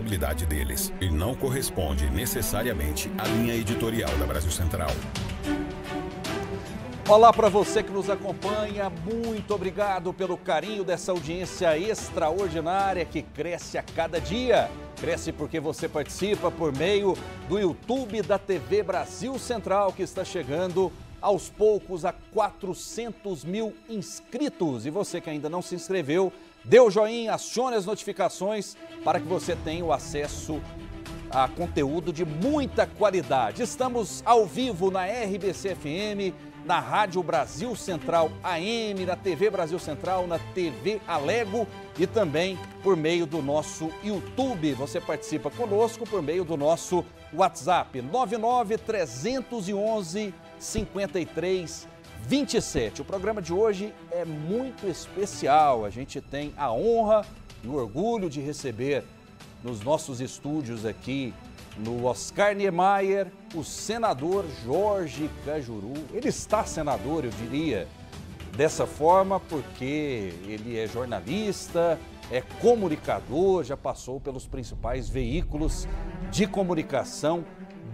responsabilidade deles e não corresponde necessariamente à linha editorial da Brasil Central. Olá para você que nos acompanha, muito obrigado pelo carinho dessa audiência extraordinária que cresce a cada dia. Cresce porque você participa por meio do YouTube da TV Brasil Central, que está chegando aos poucos a 400 mil inscritos. E você que ainda não se inscreveu, Dê o joinha, acione as notificações para que você tenha o acesso a conteúdo de muita qualidade. Estamos ao vivo na RBC FM, na Rádio Brasil Central AM, na TV Brasil Central, na TV Alego e também por meio do nosso YouTube. Você participa conosco por meio do nosso WhatsApp 99 311 53 27. O programa de hoje é muito especial. A gente tem a honra e o orgulho de receber nos nossos estúdios aqui no Oscar Niemeyer o senador Jorge Cajuru. Ele está senador, eu diria, dessa forma porque ele é jornalista, é comunicador, já passou pelos principais veículos de comunicação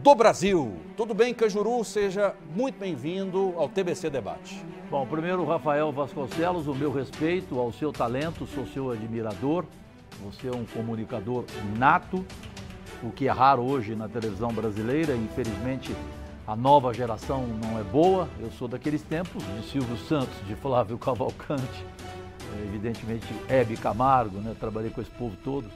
do Brasil. Tudo bem, Cajuru? Seja muito bem-vindo ao TBC Debate. Bom, primeiro, Rafael Vasconcelos, o meu respeito ao seu talento, sou seu admirador. Você é um comunicador nato, o que é raro hoje na televisão brasileira. Infelizmente, a nova geração não é boa. Eu sou daqueles tempos de Silvio Santos, de Flávio Cavalcante, é, evidentemente, Hebe Camargo, né? Trabalhei com esse povo todo.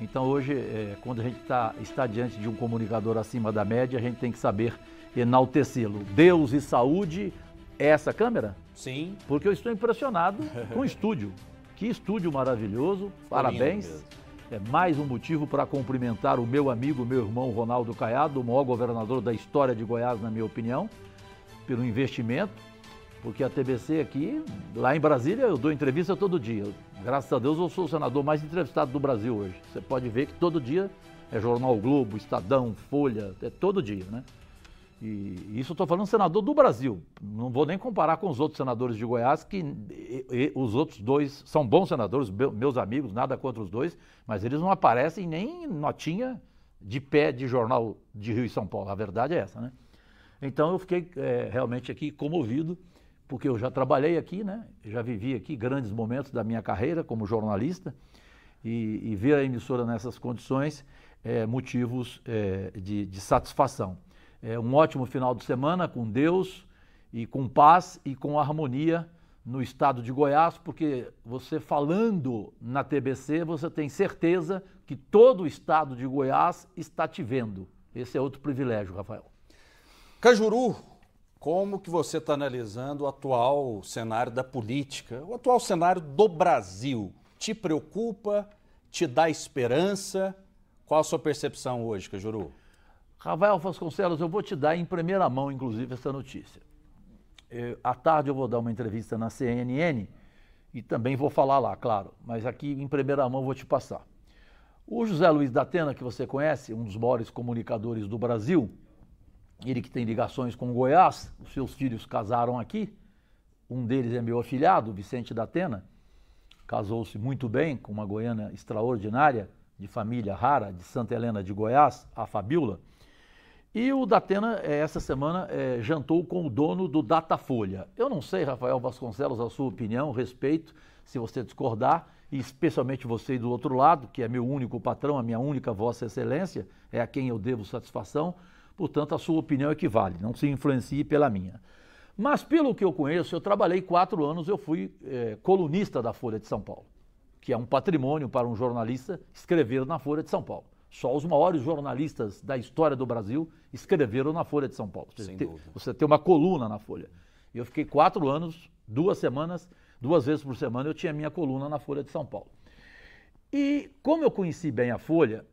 Então hoje, é, quando a gente tá, está diante de um comunicador acima da média, a gente tem que saber enaltecê-lo. Deus e saúde é essa câmera? Sim. Porque eu estou impressionado com o estúdio. Que estúdio maravilhoso, parabéns. É mais um motivo para cumprimentar o meu amigo, meu irmão Ronaldo Caiado, o maior governador da história de Goiás, na minha opinião, pelo investimento porque a TBC aqui, lá em Brasília, eu dou entrevista todo dia. Graças a Deus eu sou o senador mais entrevistado do Brasil hoje. Você pode ver que todo dia é Jornal Globo, Estadão, Folha, é todo dia, né? E isso eu estou falando senador do Brasil. Não vou nem comparar com os outros senadores de Goiás, que e, e, os outros dois são bons senadores, meus amigos, nada contra os dois, mas eles não aparecem nem notinha de pé de jornal de Rio e São Paulo. A verdade é essa, né? Então eu fiquei é, realmente aqui comovido porque eu já trabalhei aqui, né? já vivi aqui grandes momentos da minha carreira como jornalista, e, e ver a emissora nessas condições é motivos é, de, de, satisfação. É um ótimo final de semana com Deus e com paz e com harmonia no estado de Goiás, porque você falando na TBC, você tem certeza que todo o estado de Goiás está te vendo. Esse é outro privilégio, Rafael. Cajuru, como que você está analisando o atual cenário da política, o atual cenário do Brasil? Te preocupa? Te dá esperança? Qual a sua percepção hoje, Cajuru? Rafael Vasconcelos, eu vou te dar em primeira mão, inclusive, essa notícia. Eu, à tarde eu vou dar uma entrevista na CNN e também vou falar lá, claro, mas aqui em primeira mão eu vou te passar. O José Luiz da Atena, que você conhece, um dos maiores comunicadores do Brasil, ele que tem ligações com Goiás, os seus filhos casaram aqui, um deles é meu afilhado, Vicente da Atena, casou-se muito bem com uma goiana extraordinária, de família rara, de Santa Helena de Goiás, a Fabiola. E o Datena, eh, essa semana, eh, jantou com o dono do Datafolha. Eu não sei, Rafael Vasconcelos, a sua opinião, respeito, se você discordar, e especialmente você do outro lado, que é meu único patrão, a minha única Vossa Excelência, é a quem eu devo satisfação portanto a sua opinião equivale, não se influencie pela minha. Mas pelo que eu conheço, eu trabalhei quatro anos, eu fui é, colunista da Folha de São Paulo, que é um patrimônio para um jornalista escrever na Folha de São Paulo. Só os maiores jornalistas da história do Brasil escreveram na Folha de São Paulo. Você, tem, você tem uma coluna na Folha. Eu fiquei quatro anos, duas semanas, duas vezes por semana eu tinha minha coluna na Folha de São Paulo. E como eu conheci bem a Folha,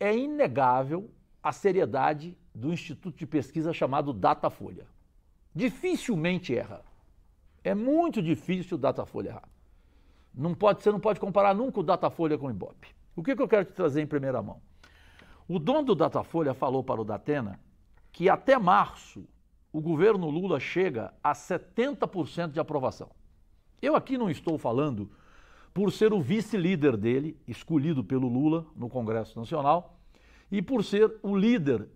é inegável a seriedade do instituto de pesquisa chamado Datafolha. Dificilmente erra. É muito difícil o Datafolha errar. Não pode, você não pode comparar nunca o Datafolha com o Ibope. O que, que eu quero te trazer em primeira mão? O dono do Datafolha falou para o Datena que até março o governo Lula chega a 70% de aprovação. Eu aqui não estou falando por ser o vice-líder dele, escolhido pelo Lula no Congresso Nacional, e por ser o líder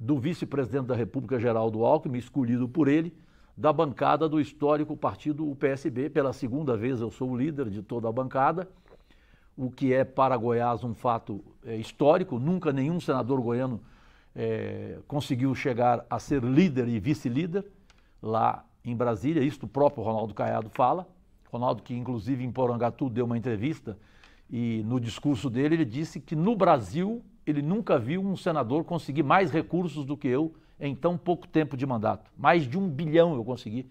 do vice-presidente da República, Geraldo Alckmin, escolhido por ele, da bancada do histórico partido PSB. Pela segunda vez eu sou o líder de toda a bancada, o que é para Goiás um fato é, histórico. Nunca nenhum senador goiano é, conseguiu chegar a ser líder e vice-líder lá em Brasília. Isto o próprio Ronaldo Caiado fala. Ronaldo, que inclusive em Porangatu deu uma entrevista e no discurso dele ele disse que no Brasil ele nunca viu um senador conseguir mais recursos do que eu em tão pouco tempo de mandato. Mais de um bilhão eu consegui.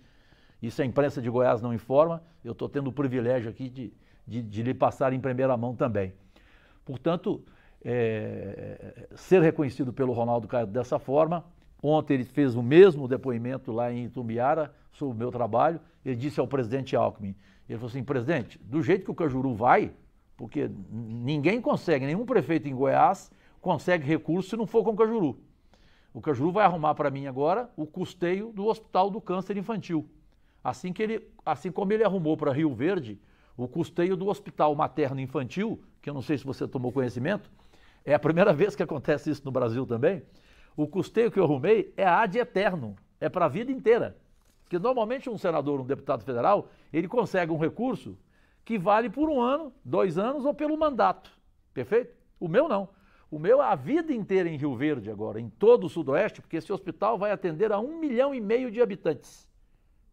Isso a imprensa de Goiás não informa, eu estou tendo o privilégio aqui de, de, de, lhe passar em primeira mão também. Portanto, é, ser reconhecido pelo Ronaldo Caio dessa forma, ontem ele fez o mesmo depoimento lá em Itumbiara sobre o meu trabalho, ele disse ao presidente Alckmin, ele falou assim, presidente, do jeito que o Cajuru vai, porque ninguém consegue, nenhum prefeito em Goiás consegue recurso se não for com o Cajuru. O Cajuru vai arrumar para mim agora o custeio do Hospital do Câncer Infantil. Assim, que ele, assim como ele arrumou para Rio Verde o custeio do Hospital Materno Infantil, que eu não sei se você tomou conhecimento, é a primeira vez que acontece isso no Brasil também. O custeio que eu arrumei é ad eterno, é para a vida inteira. Porque normalmente um senador, um deputado federal, ele consegue um recurso que vale por um ano, dois anos ou pelo mandato. Perfeito? O meu não. O meu é a vida inteira em Rio Verde agora, em todo o Sudoeste, porque esse hospital vai atender a um milhão e meio de habitantes.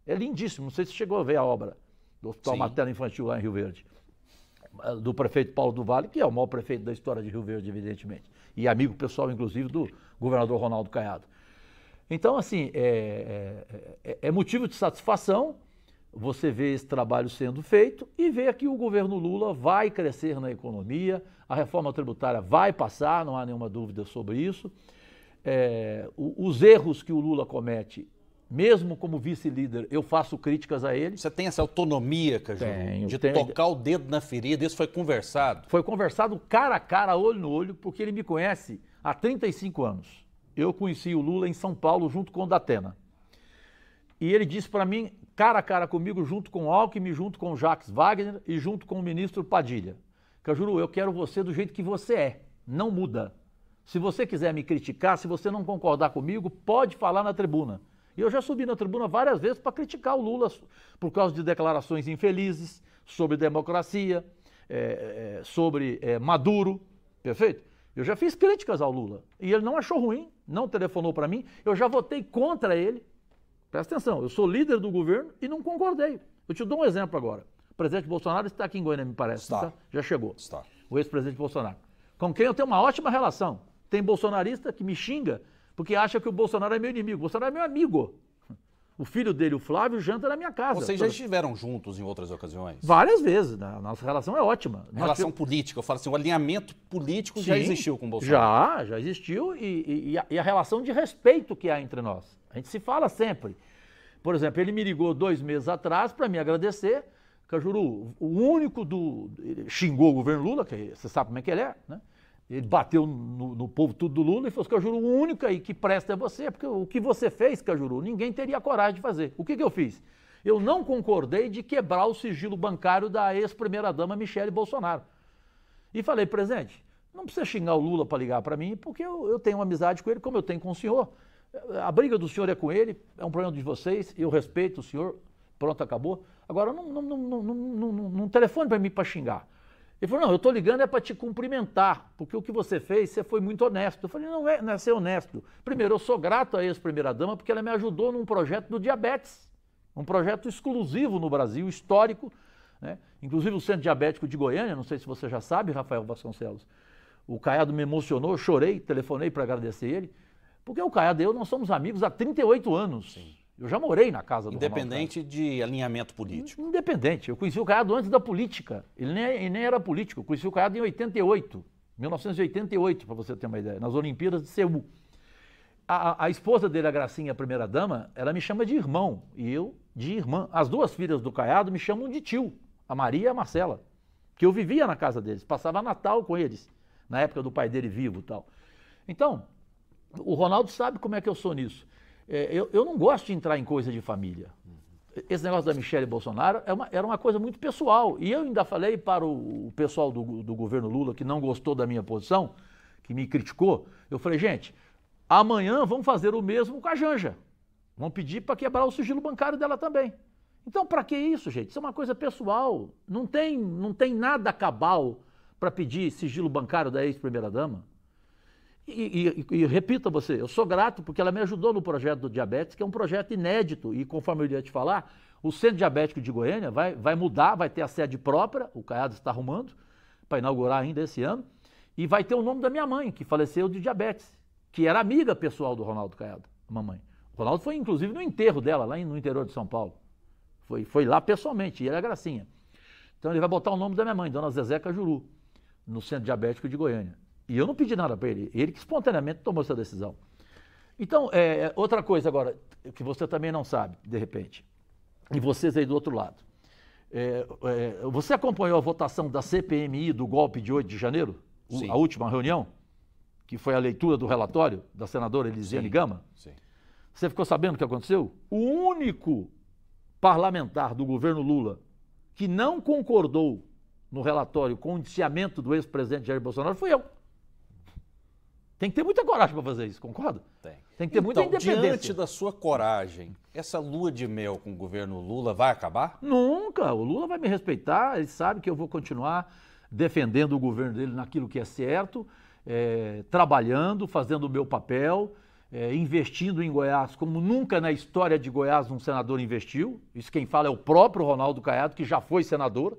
É lindíssimo, não sei se chegou a ver a obra do Hospital Materno Infantil lá em Rio Verde. Eh, do prefeito Paulo do Vale, que é o maior prefeito da história de Rio Verde, evidentemente. E amigo pessoal, inclusive, do governador Ronaldo Caiado. Então, assim, é, é, é, é motivo de satisfação você vê esse trabalho sendo feito e vê que o governo Lula vai crescer na economia, a reforma tributária vai passar, não há nenhuma dúvida sobre isso. É, os erros que o Lula comete, mesmo como vice-líder, eu faço críticas a ele. Você tem essa autonomia, Caju, Tenho, de tenho. tocar o dedo na ferida, isso foi conversado? Foi conversado cara a cara, olho no olho, porque ele me conhece há 35 anos. Eu conheci o Lula em São Paulo junto com o Datena. E ele disse para mim cara a cara comigo, junto com Alckmin, junto com Jacques Wagner e junto com o ministro Padilha. Cajuru, eu quero você do jeito que você é, não muda. Se você quiser me criticar, se você não concordar comigo, pode falar na tribuna. E eu já subi na tribuna várias vezes para criticar o Lula por causa de declarações infelizes sobre democracia, é, é, sobre é, Maduro, perfeito? Eu já fiz críticas ao Lula e ele não achou ruim, não telefonou para mim, eu já votei contra ele, Presta atenção, eu sou líder do governo e não concordei. Eu te dou um exemplo agora. O presidente Bolsonaro está aqui em Goiânia, me parece. Está. Tá? Já chegou. Está. O ex-presidente Bolsonaro. Com quem eu tenho uma ótima relação. Tem bolsonarista que me xinga porque acha que o Bolsonaro é meu inimigo. O Bolsonaro é meu amigo. O filho dele, o Flávio, janta na minha casa. Vocês já estiveram juntos em outras ocasiões? Várias vezes. Né? A nossa relação é ótima. A relação política, eu falo assim, o alinhamento político Sim, já existiu com o Bolsonaro. Já, já existiu. E, e, e, a, e a relação de respeito que há entre nós. A gente se fala sempre. Por exemplo, ele me ligou dois meses atrás para me agradecer. Cajuru, o único do. Ele xingou o governo Lula, que você sabe como é que ele é, né? Ele bateu no, no povo tudo do Lula e falou: assim, Cajuru, o único aí que presta é você, porque o que você fez, Cajuru, ninguém teria coragem de fazer. O que, que eu fiz? Eu não concordei de quebrar o sigilo bancário da ex-primeira-dama Michele Bolsonaro. E falei, presidente, não precisa xingar o Lula para ligar para mim, porque eu, eu tenho uma amizade com ele, como eu tenho com o senhor. A briga do senhor é com ele, é um problema de vocês, eu respeito o senhor, pronto, acabou. Agora, não, não, não, não, não telefone para mim para xingar. Ele falou, não, eu estou ligando é para te cumprimentar, porque o que você fez, você foi muito honesto. Eu falei, não é, não é ser honesto. Primeiro, eu sou grato a ex-primeira-dama porque ela me ajudou num projeto do diabetes, um projeto exclusivo no Brasil, histórico, né? inclusive o Centro Diabético de Goiânia, não sei se você já sabe, Rafael Vasconcelos, o Caiado me emocionou, chorei, telefonei para agradecer ele, porque o Caiado e eu, nós somos amigos há 38 anos. Sim. Eu já morei na casa do Independente de alinhamento político. Independente. Eu conheci o Caiado antes da política. Ele nem, ele nem era político. Eu conheci o Caiado em 88, 1988, para você ter uma ideia, nas Olimpíadas de Seul. A, a, esposa dele, a Gracinha, a primeira-dama, ela me chama de irmão e eu de irmã. As duas filhas do Caiado me chamam de tio, a Maria e a Marcela, que eu vivia na casa deles, passava Natal com eles, na época do pai dele vivo e tal. Então, o Ronaldo sabe como é que eu sou nisso. É, eu, eu não gosto de entrar em coisa de família. Esse negócio da Michelle Bolsonaro é uma, era uma coisa muito pessoal. E eu ainda falei para o, o pessoal do, do governo Lula, que não gostou da minha posição, que me criticou, eu falei, gente, amanhã vamos fazer o mesmo com a Janja. Vamos pedir para quebrar o sigilo bancário dela também. Então, para que isso, gente? Isso é uma coisa pessoal. Não tem, não tem nada cabal para pedir sigilo bancário da ex-primeira-dama. E, e, e repito a você, eu sou grato porque ela me ajudou no projeto do diabetes, que é um projeto inédito. E conforme eu ia te falar, o Centro Diabético de Goiânia vai, vai mudar, vai ter a sede própria, o Caiado está arrumando, para inaugurar ainda esse ano. E vai ter o nome da minha mãe, que faleceu de diabetes, que era amiga pessoal do Ronaldo Caiado, mamãe. O Ronaldo foi, inclusive, no enterro dela, lá no interior de São Paulo. Foi, foi lá pessoalmente, e era é gracinha. Então ele vai botar o nome da minha mãe, Dona Zezeca Juru, no Centro Diabético de Goiânia. E eu não pedi nada para ele. Ele que espontaneamente tomou essa decisão. Então, é, é, outra coisa agora, que você também não sabe, de repente, e vocês aí do outro lado. É, é, você acompanhou a votação da CPMI do golpe de 8 de janeiro? Sim. A última reunião? Que foi a leitura do relatório da senadora Elisiane Gama? Sim. Você ficou sabendo o que aconteceu? O único parlamentar do governo Lula que não concordou no relatório com o indiciamento do ex-presidente Jair Bolsonaro foi eu. Tem que ter muita coragem para fazer isso, concorda? Tem. Tem que ter então, muita independência. Diante da sua coragem, essa lua de mel com o governo Lula vai acabar? Nunca. O Lula vai me respeitar, ele sabe que eu vou continuar defendendo o governo dele naquilo que é certo, é, trabalhando, fazendo o meu papel, é, investindo em Goiás como nunca na história de Goiás um senador investiu. Isso quem fala é o próprio Ronaldo Caiado, que já foi senador.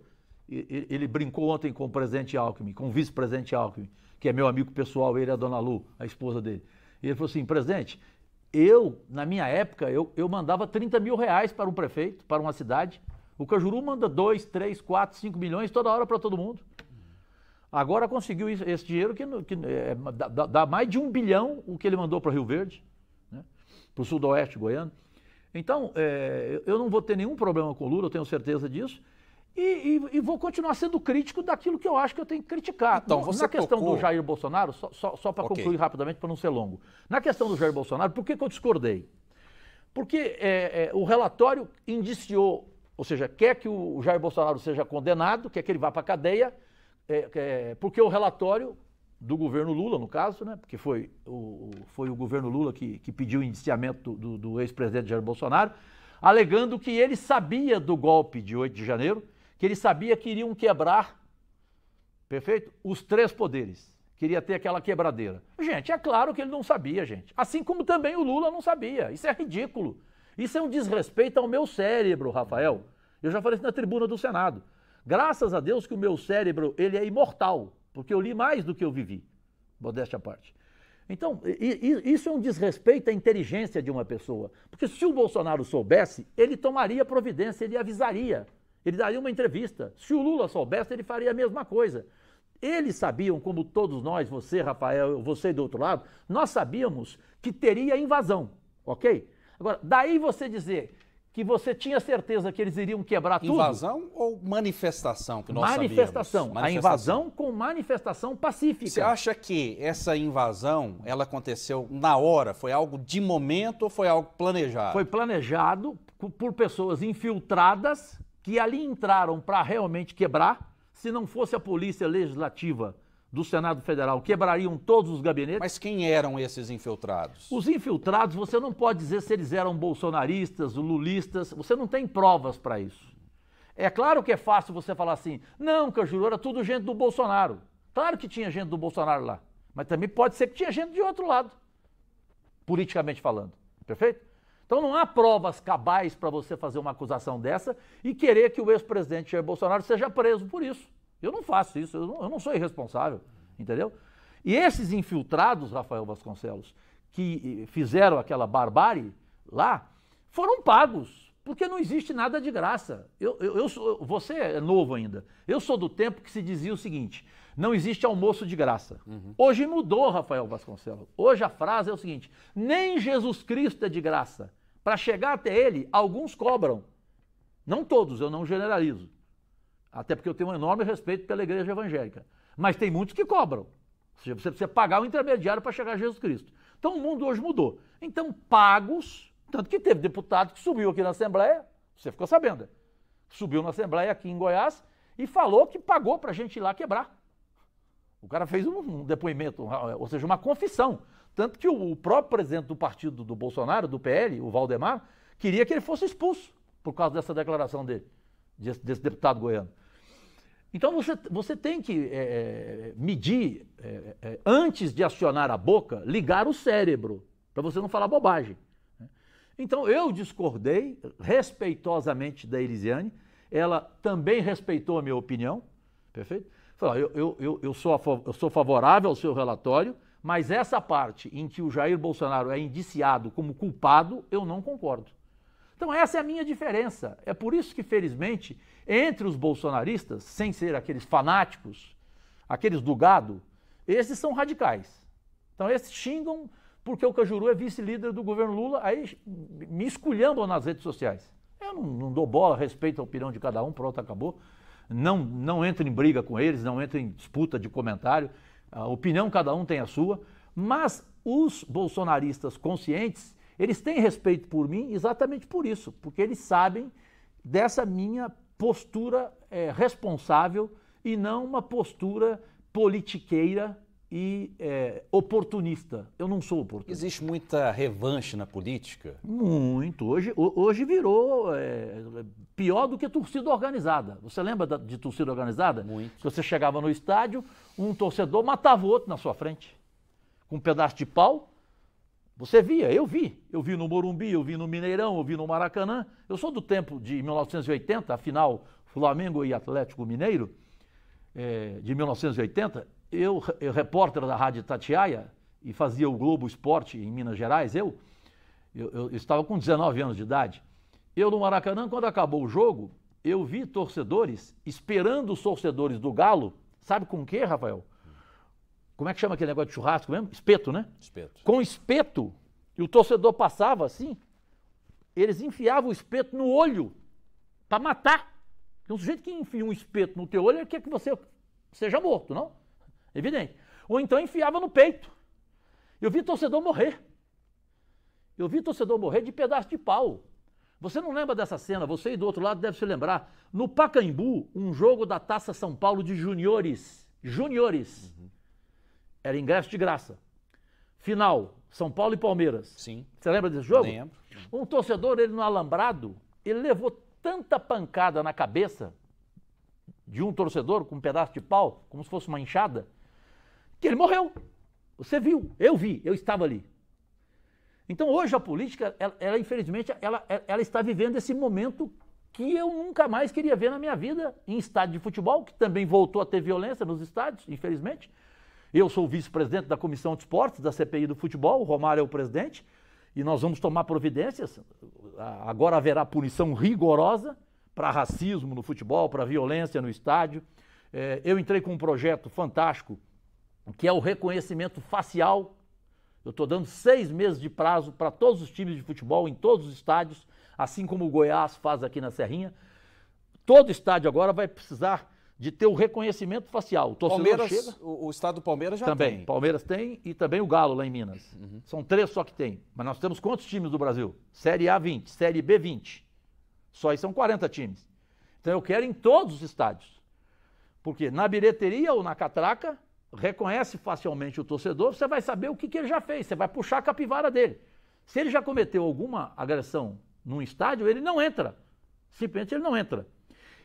Ele brincou ontem com o presidente Alckmin, com o vice-presidente Alckmin que é meu amigo pessoal, ele é a dona Lu, a esposa dele. E ele falou assim: presidente, eu, na minha época, eu, eu mandava 30 mil reais para um prefeito, para uma cidade. O Cajuru manda 2, 3, 4, 5 milhões toda hora para todo mundo. Agora conseguiu isso, esse dinheiro que, que é, dá, dá, mais de um bilhão o que ele mandou para Rio Verde, né? para o sudoeste goiano. Então, é, eu não vou ter nenhum problema com o Lula, eu tenho certeza disso. E, e, e, vou continuar sendo crítico daquilo que eu acho que eu tenho que criticar. Então, você Na questão tocou... do Jair Bolsonaro, só, só, só para okay. concluir rapidamente, para não ser longo. Na questão do Jair Bolsonaro, por que, que eu discordei? Porque é, é, o relatório indiciou, ou seja, quer que o Jair Bolsonaro seja condenado, quer que ele vá para a cadeia, é, é, porque o relatório do governo Lula, no caso, né, porque foi o, foi o governo Lula que, que pediu o indiciamento do, do ex-presidente Jair Bolsonaro, alegando que ele sabia do golpe de 8 de janeiro, que ele sabia que iriam quebrar, perfeito? Os três poderes. Queria ter aquela quebradeira. Gente, é claro que ele não sabia, gente. Assim como também o Lula não sabia. Isso é ridículo. Isso é um desrespeito ao meu cérebro, Rafael. Eu já falei isso na tribuna do Senado. Graças a Deus que o meu cérebro, ele é imortal, porque eu li mais do que eu vivi. Modéstia à parte. Então, isso é um desrespeito à inteligência de uma pessoa. Porque se o Bolsonaro soubesse, ele tomaria providência, ele avisaria. Ele daria uma entrevista. Se o Lula soubesse, ele faria a mesma coisa. Eles sabiam, como todos nós, você, Rafael, você do outro lado, nós sabíamos que teria invasão, ok? Agora, daí você dizer que você tinha certeza que eles iriam quebrar tudo. Invasão ou manifestação que nós manifestação. manifestação. A invasão com manifestação pacífica. Você acha que essa invasão, ela aconteceu na hora? Foi algo de momento ou foi algo planejado? Foi planejado por pessoas infiltradas que ali entraram para realmente quebrar. Se não fosse a polícia legislativa do Senado Federal, quebrariam todos os gabinetes. Mas quem eram esses infiltrados? Os infiltrados, você não pode dizer se eles eram bolsonaristas, lulistas, você não tem provas para isso. É claro que é fácil você falar assim, não, Cajuru, era tudo gente do Bolsonaro. Claro que tinha gente do Bolsonaro lá, mas também pode ser que tinha gente de outro lado, politicamente falando. Perfeito? Então não há provas cabais para você fazer uma acusação dessa e querer que o ex-presidente Jair Bolsonaro seja preso por isso. Eu não faço isso, eu não, eu não sou irresponsável, entendeu? E esses infiltrados, Rafael Vasconcelos, que eh, fizeram aquela barbárie lá, foram pagos, porque não existe nada de graça. Eu, eu, eu sou, você é novo ainda. Eu sou do tempo que se dizia o seguinte: não existe almoço de graça. Uhum. Hoje mudou, Rafael Vasconcelos. Hoje a frase é o seguinte: nem Jesus Cristo é de graça. Para chegar até ele, alguns cobram. Não todos, eu não generalizo. Até porque eu tenho um enorme respeito pela igreja evangélica. Mas tem muitos que cobram. Ou seja, você precisa pagar o intermediário para chegar a Jesus Cristo. Então o mundo hoje mudou. Então, pagos, tanto que teve deputado que subiu aqui na Assembleia, você ficou sabendo, né? subiu na Assembleia aqui em Goiás e falou que pagou para a gente ir lá quebrar. O cara fez um, um depoimento, ou seja, uma confissão. Tanto que o próprio presidente do partido do Bolsonaro, do PL, o Valdemar, queria que ele fosse expulso por causa dessa declaração dele, desse, deputado goiano. Então você, você tem que é, é, medir, é, é, antes de acionar a boca, ligar o cérebro, para você não falar bobagem. Né? Então eu discordei respeitosamente da Elisiane, ela também respeitou a minha opinião, perfeito? eu, eu, eu, eu, sou, eu sou favorável ao seu relatório, mas essa parte em que o Jair Bolsonaro é indiciado como culpado, eu não concordo. Então, essa é a minha diferença. É por isso que, felizmente, entre os bolsonaristas, sem ser aqueles fanáticos, aqueles do gado, esses são radicais. Então, esses xingam porque o Cajuru é vice-líder do governo Lula, aí me esculhambam nas redes sociais. Eu não, não dou bola, respeito a opinião de cada um, pronto, acabou. Não, não entro em briga com eles, não entro em disputa de comentário. A opinião cada um tem a sua, mas os bolsonaristas conscientes, eles têm respeito por mim exatamente por isso, porque eles sabem dessa minha postura é, responsável e não uma postura politiqueira e é, oportunista. Eu não sou oportunista. Existe muita revanche na política? Muito. Hoje, hoje virou é, pior do que torcida organizada. Você lembra de torcida organizada? Muito. Você chegava no estádio, um torcedor matava o outro na sua frente. Com um pedaço de pau. Você via, eu vi. Eu vi no Morumbi, eu vi no Mineirão, eu vi no Maracanã. Eu sou do tempo de 1980, a final Flamengo e Atlético Mineiro, é, de 1980 eu, eu repórter da Rádio Tatiaia, e fazia o Globo Esporte em Minas Gerais, eu, eu, eu, estava com 19 anos de idade. Eu no Maracanã, quando acabou o jogo, eu vi torcedores esperando os torcedores do Galo, sabe com o que, Rafael? Como é que chama aquele negócio de churrasco mesmo? Espeto, né? Espeto. Com espeto. E o torcedor passava assim, eles enfiavam o espeto no olho para matar. Porque um sujeito que enfia um espeto no teu olho, ele quer que você seja morto, não? Evidente. Ou então enfiava no peito. Eu vi torcedor morrer. Eu vi torcedor morrer de pedaço de pau. Você não lembra dessa cena? Você e do outro lado deve se lembrar. No Pacaembu, um jogo da Taça São Paulo de juniores. Juniores. Uhum. Era ingresso de graça. Final, São Paulo e Palmeiras. Sim. Você lembra desse jogo? Lembro. Um torcedor, ele no alambrado, ele levou tanta pancada na cabeça de um torcedor com um pedaço de pau, como se fosse uma enxada, que ele morreu. Você viu, eu vi, eu estava ali. Então hoje a política, ela, ela infelizmente, ela, ela está vivendo esse momento que eu nunca mais queria ver na minha vida em estádio de futebol, que também voltou a ter violência nos estádios, infelizmente. Eu sou vice-presidente da Comissão de Esportes, da CPI do Futebol, o Romário é o presidente, e nós vamos tomar providências. Agora haverá punição rigorosa para racismo no futebol, para violência no estádio. É, eu entrei com um projeto fantástico que é o reconhecimento facial. Eu estou dando seis meses de prazo para todos os times de futebol, em todos os estádios, assim como o Goiás faz aqui na Serrinha. Todo estádio agora vai precisar de ter o reconhecimento facial. O torcedor chega. O, o, estado do Palmeiras já também, tem. Palmeiras tem e também o Galo lá em Minas. Uhum. São três só que tem. Mas nós temos quantos times do Brasil? Série A 20, Série B 20. Só aí são 40 times. Então eu quero em todos os estádios. Porque na bilheteria ou na catraca, reconhece facilmente o torcedor, você vai saber o que, que ele já fez, você vai puxar a capivara dele. Se ele já cometeu alguma agressão num estádio, ele não entra. Simplesmente ele não entra.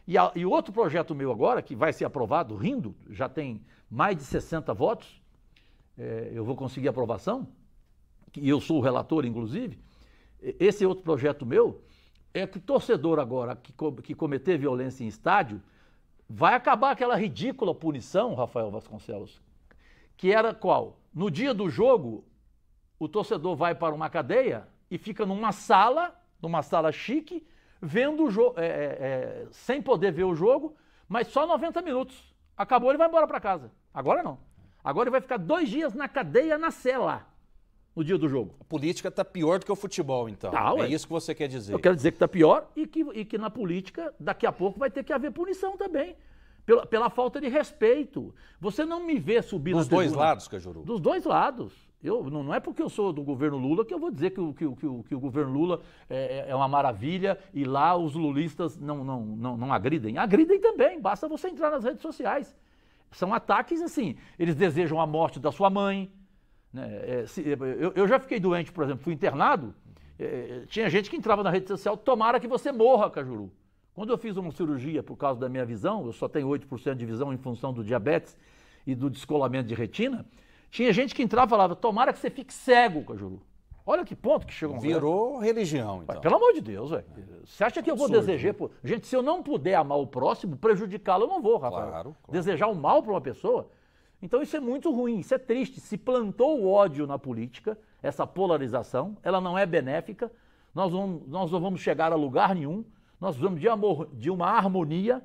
E, a, e outro projeto meu agora, que vai ser aprovado, rindo, já tem mais de 60 votos, é, eu vou conseguir aprovação, e eu sou o relator, inclusive. Esse outro projeto meu é que o torcedor agora que, que cometer violência em estádio, Vai acabar aquela ridícula punição, Rafael Vasconcelos, que era qual? No dia do jogo, o torcedor vai para uma cadeia e fica numa sala, numa sala chique, vendo o jogo, é, é, é, sem poder ver o jogo, mas só 90 minutos. Acabou, ele vai embora para casa. Agora não. Agora ele vai ficar dois dias na cadeia, na cela no dia do jogo. A política está pior do que o futebol, então. Tá, é isso que você quer dizer. Eu quero dizer que está pior e que, e que na política, daqui a pouco, vai ter que haver punição também. Pela, pela falta de respeito. Você não me vê subir Dos dois tribuna. lados, Cajuru. Dos dois lados. Eu, não, não, é porque eu sou do governo Lula que eu vou dizer que o, que, que, que, que o governo Lula é, é, é, uma maravilha e lá os lulistas não, não, não, não agridem. Agridem também, basta você entrar nas redes sociais. São ataques assim. Eles desejam a morte da sua mãe, né? É, se, é, eu, eu, já fiquei doente, por exemplo, fui internado. É, tinha gente que entrava na rede social, tomara que você morra, Cajuru. Quando eu fiz uma cirurgia por causa da minha visão, eu só tenho 8% de visão em função do diabetes e do descolamento de retina, tinha gente que entrava e falava, tomara que você fique cego, Cajuru. Olha que ponto que chegou. Virou religião, então. pelo amor de Deus, velho. Você acha que eu vou desejar... Né? Gente, se eu não puder amar o próximo, prejudicá-lo, eu não vou, rapaz. Claro, claro. Desejar o mal para uma pessoa... Então isso é muito ruim, isso é triste. Se plantou o ódio na política, essa polarização, ela não é benéfica, nós, vamos, nós não vamos chegar a lugar nenhum, nós precisamos de, amor, de uma harmonia.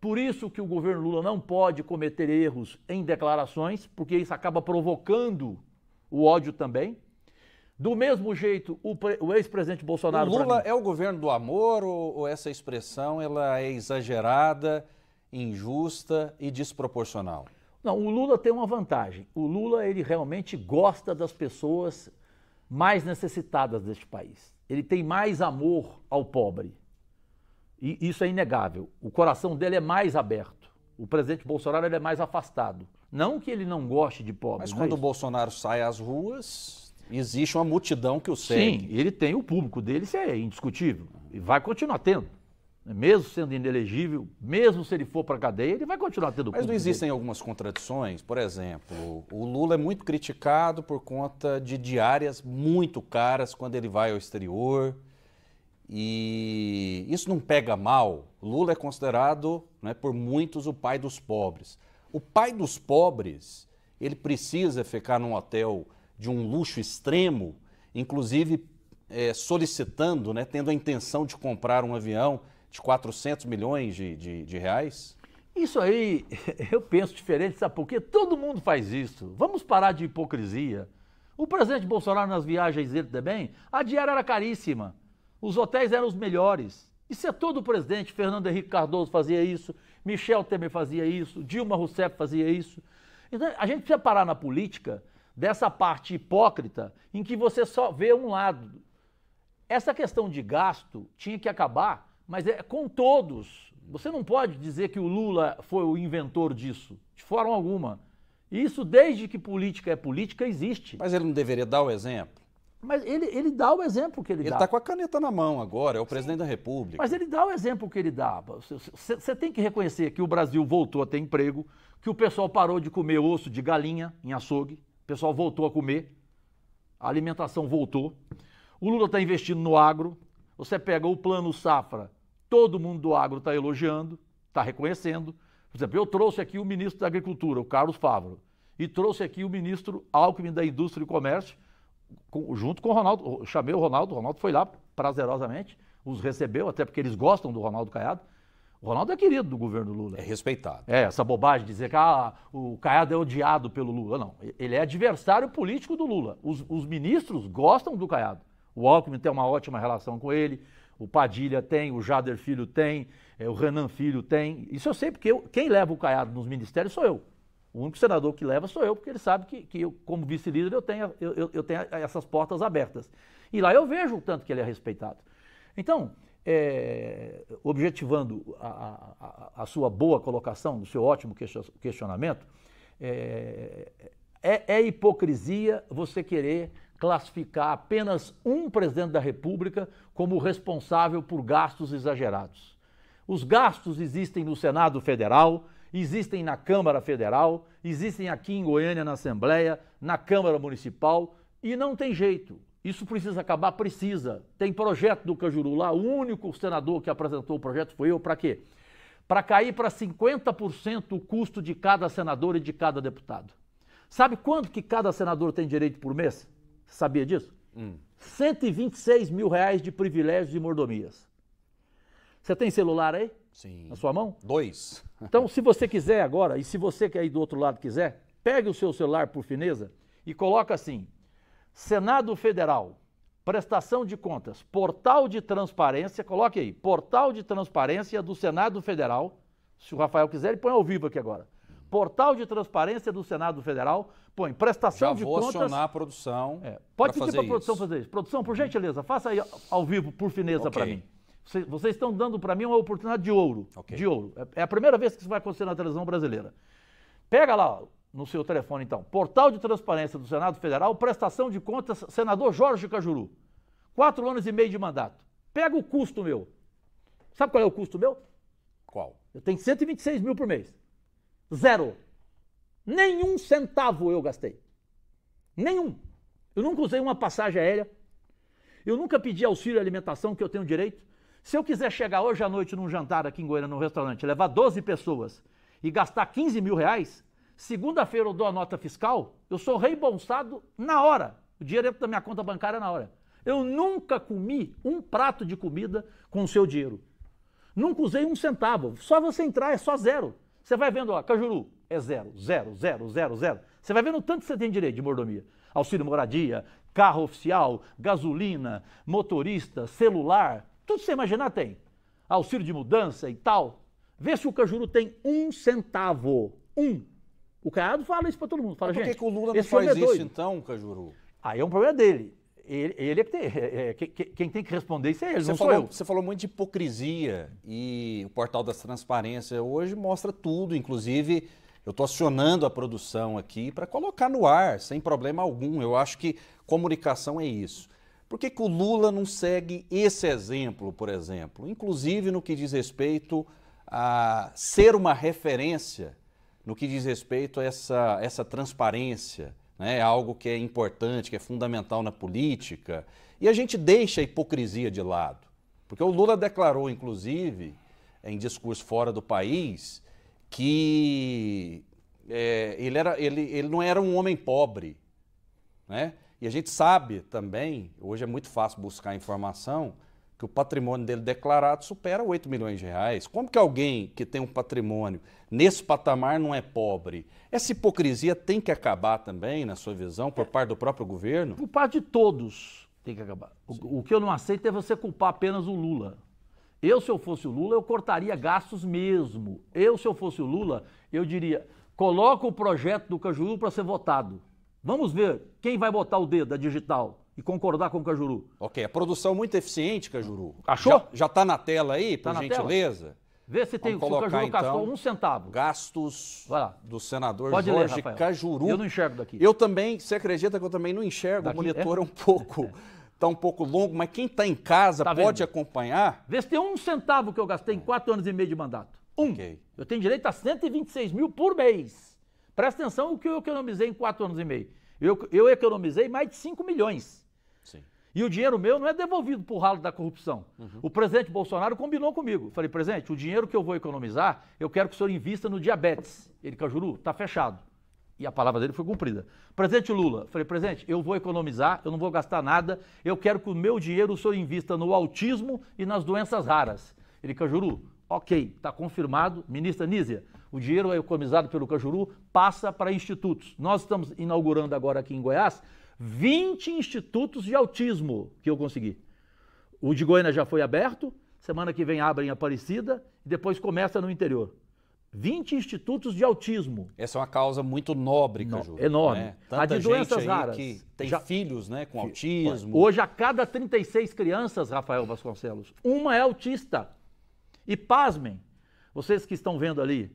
Por isso que o governo Lula não pode cometer erros em declarações, porque isso acaba provocando o ódio também. Do mesmo jeito, o, o ex-presidente Bolsonaro. O Lula é o governo do amor ou, ou essa expressão ela é exagerada, injusta e desproporcional? Não, o Lula tem uma vantagem. O Lula ele realmente gosta das pessoas mais necessitadas deste país. Ele tem mais amor ao pobre. E isso é inegável. O coração dele é mais aberto. O presidente Bolsonaro ele é mais afastado. Não que ele não goste de pobre. Mas é quando é o Bolsonaro sai às ruas, existe uma multidão que o segue. Sim, ele tem o público dele, isso é indiscutível. E vai continuar tendo. Né? mesmo sendo inelegível, mesmo se ele for para a cadeia, ele vai continuar tendo Mas não existem dele. algumas contradições? Por exemplo, o Lula é muito criticado por conta de diárias muito caras quando ele vai ao exterior. E isso não pega mal. Lula é considerado, né, por muitos, o pai dos pobres. O pai dos pobres, ele precisa ficar num hotel de um luxo extremo, inclusive é, solicitando, né, tendo a intenção de comprar um avião de 400 milhões de, de, de reais? Isso aí eu penso diferente, sabe por quê? Todo mundo faz isso. Vamos parar de hipocrisia. O presidente Bolsonaro nas viagens dele também, a diária era caríssima. Os hotéis eram os melhores. Isso é todo o presidente. Fernando Henrique Cardoso fazia isso, Michel Temer fazia isso, Dilma Rousseff fazia isso. Então, a gente precisa parar na política dessa parte hipócrita em que você só vê um lado. Essa questão de gasto tinha que acabar mas é com todos. Você não pode dizer que o Lula foi o inventor disso, de forma alguma. Isso, desde que política é política, existe. Mas ele não deveria dar o exemplo? Mas ele, ele dá o exemplo que ele, ele dá. Ele está com a caneta na mão agora, é o Sim. presidente da República. Mas ele dá o exemplo que ele dá. Você tem que reconhecer que o Brasil voltou a ter emprego, que o pessoal parou de comer osso de galinha em açougue, o pessoal voltou a comer, a alimentação voltou. O Lula está investindo no agro. Você pega o plano Safra, Todo mundo do agro está elogiando, está reconhecendo. Por exemplo, eu trouxe aqui o ministro da Agricultura, o Carlos Favaro, e trouxe aqui o ministro Alckmin da Indústria e Comércio, com, junto com o Ronaldo. Chamei o Ronaldo, o Ronaldo foi lá prazerosamente, os recebeu, até porque eles gostam do Ronaldo Caiado. O Ronaldo é querido do governo Lula. É respeitado. É, essa bobagem de dizer que ah, o Caiado é odiado pelo Lula. Não, ele é adversário político do Lula. Os, os ministros gostam do Caiado. O Alckmin tem uma ótima relação com ele, o Padilha tem, o Jader Filho tem, é, o Renan Filho tem. Isso eu sei porque eu, quem leva o caiado nos ministérios sou eu. O único senador que leva sou eu, porque ele sabe que, que eu, como vice-líder, eu tenho, eu, eu, tenho essas portas abertas. E lá eu vejo o tanto que ele é respeitado. Então, é, objetivando a, a, a, sua boa colocação, o seu ótimo questionamento, é, é, é hipocrisia você querer classificar apenas um presidente da República como responsável por gastos exagerados. Os gastos existem no Senado Federal, existem na Câmara Federal, existem aqui em Goiânia na Assembleia, na Câmara Municipal e não tem jeito. Isso precisa acabar, precisa. Tem projeto do Cajuru lá, o único senador que apresentou o projeto foi eu, para quê? Para cair para 50% o custo de cada senador e de cada deputado. Sabe quanto que cada senador tem direito por mês? Sabia disso? Hum. 126 mil reais de privilégios e mordomias. Você tem celular aí? Sim. Na sua mão? Dois. Então, se você quiser agora, e se você que aí do outro lado quiser, pegue o seu celular por fineza e coloca assim: Senado Federal, prestação de contas, portal de transparência, coloque aí, portal de transparência do Senado Federal. Se o Rafael quiser, ele põe ao vivo aqui agora. Portal de Transparência do Senado Federal põe prestação Já de contas. Já vou acionar a produção. É, pode pedir para a produção isso. fazer isso. Produção, por gentileza, faça aí ao vivo, por fineza, okay. para mim. Vocês, vocês estão dando para mim uma oportunidade de ouro. Okay. De ouro. É, é a primeira vez que isso vai acontecer na televisão brasileira. Pega lá no seu telefone, então. Portal de Transparência do Senado Federal, prestação de contas, senador Jorge Cajuru. Quatro anos e meio de mandato. Pega o custo meu. Sabe qual é o custo meu? Qual? Eu tenho 126 mil por mês. Zero. Nenhum centavo eu gastei. Nenhum. Eu nunca usei uma passagem aérea. Eu nunca pedi auxílio alimentação, que eu tenho direito. Se eu quiser chegar hoje à noite num jantar aqui em Goiânia, num restaurante, levar 12 pessoas e gastar 15 mil reais, segunda-feira eu dou a nota fiscal, eu sou reembolsado na hora. O dinheiro entra da minha conta bancária na hora. Eu nunca comi um prato de comida com o seu dinheiro. Nunca usei um centavo. Só você entrar é só zero. Você vai vendo, ó, Cajuru, é zero, zero, zero, zero, zero. Você vai vendo o tanto que você tem direito de mordomia. Auxílio moradia, carro oficial, gasolina, motorista, celular, tudo que você imaginar tem. Auxílio de mudança e tal. Vê se o Cajuru tem um centavo. Um. O Caiado fala isso para todo mundo. Fala, Mas por que, gente, que o Lula não é faz é isso então, Cajuru? Aí é um problema dele ele, ele é, que tem, é, é, quem tem que responder isso é ele, você não falou, sou eu. Você falou muito de hipocrisia e o portal das transparências hoje mostra tudo, inclusive eu estou acionando a produção aqui para colocar no ar, sem problema algum. Eu acho que comunicação é isso. Por que, que o Lula não segue esse exemplo, por exemplo? Inclusive no que diz respeito a ser uma referência, no que diz respeito a essa, essa transparência né? é algo que é importante, que é fundamental na política, e a gente deixa a hipocrisia de lado. Porque o Lula declarou, inclusive, em discurso fora do país, que é, ele, era, ele, ele não era um homem pobre. Né? E a gente sabe também, hoje é muito fácil buscar informação, que o patrimônio dele declarado supera 8 milhões de reais. Como que alguém que tem um patrimônio nesse patamar não é pobre? Essa hipocrisia tem que acabar também, na sua visão, por parte do próprio governo? Por parte de todos tem que acabar. O, o que eu não aceito é você culpar apenas o Lula. Eu, se eu fosse o Lula, eu cortaria gastos mesmo. Eu, se eu fosse o Lula, eu diria: coloca o projeto do Cajuru para ser votado. Vamos ver quem vai botar o dedo da digital e concordar com o Cajuru. Ok, a produção muito eficiente, Cajuru. Achou? Já está na tela aí, por tá gentileza. Vê se, tem, Vamos colocar, se o Cajuru então, gastou um centavo. Gastos do senador Pode Jorge ler, Cajuru. Eu não enxergo daqui. Eu também, você acredita que eu também não enxergo? Daqui, o monitor é? é um pouco. Está um pouco longo, mas quem está em casa tá pode vendo? acompanhar. Vê se tem um centavo que eu gastei em quatro anos e meio de mandato. Um. Okay. Eu tenho direito a 126 mil por mês. Presta atenção o que eu economizei em quatro anos e meio. Eu, eu economizei mais de 5 milhões. E o dinheiro meu não é devolvido para o ralo da corrupção. Uhum. O presidente Bolsonaro combinou comigo. Falei, presidente, o dinheiro que eu vou economizar, eu quero que o senhor invista no diabetes. Ele, Cajuru, está fechado. E a palavra dele foi cumprida. Presidente Lula, falei, presidente, eu vou economizar, eu não vou gastar nada, eu quero que o meu dinheiro o senhor invista no autismo e nas doenças raras. Ele, Cajuru, ok, está confirmado. Ministra Nízia, o dinheiro economizado pelo Cajuru passa para institutos. Nós estamos inaugurando agora aqui em Goiás 20 institutos de autismo que eu consegui. O de Goiânia já foi aberto, semana que vem abre em Aparecida e depois começa no interior. 20 institutos de autismo. Essa é uma causa muito nobre, no, Caju. Enorme. Né? Tanta a de doenças raras. Que tem já... filhos né, com autismo. Hoje, a cada 36 crianças, Rafael Vasconcelos, uma é autista. E pasmem, vocês que estão vendo ali,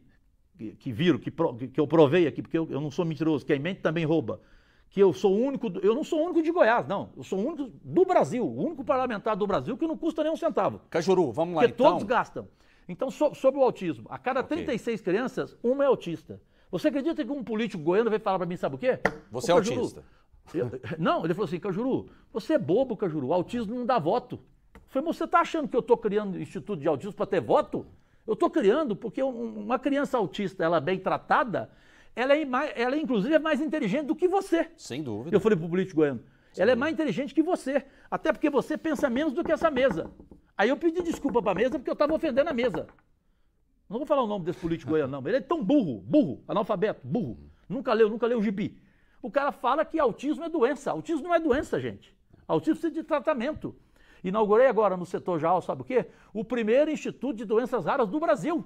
que, que viram, que, que, eu provei aqui, porque eu, eu não sou mentiroso, quem mente também rouba que eu sou o único, eu não sou o único de Goiás, não. Eu sou o único do Brasil, o único parlamentar do Brasil que não custa nem um centavo. Cajuru, vamos lá Porque então. todos gastam. Então, so, sobre o autismo, a cada okay. 36 crianças, uma é autista. Você acredita que um político goiano vai falar para mim, sabe o quê? Você Ô, é Cajuru, autista. Eu, eh, não, ele falou assim, Cajuru, você é bobo, Cajuru, o autismo não dá voto. Eu falei, você está achando que eu estou criando instituto de autismo para ter voto? Eu estou criando porque uma criança autista, ela é bem tratada, ela é, mais, ela é inclusive é mais inteligente do que você. Sem dúvida. Eu falei para o político goiano. Sem ela é dúvida. é mais inteligente que você, até porque você pensa menos do que essa mesa. Aí eu pedi desculpa para a mesa porque eu estava ofendendo a mesa. Não vou falar o nome desse político goiano, não. Ele é tão burro, burro, analfabeto, burro. Nunca leu, nunca leu o gibi. O cara fala que autismo é doença. Autismo não é doença, gente. Autismo precisa de tratamento. Inaugurei agora no setor Jaal, sabe o quê? O primeiro instituto de doenças raras do Brasil.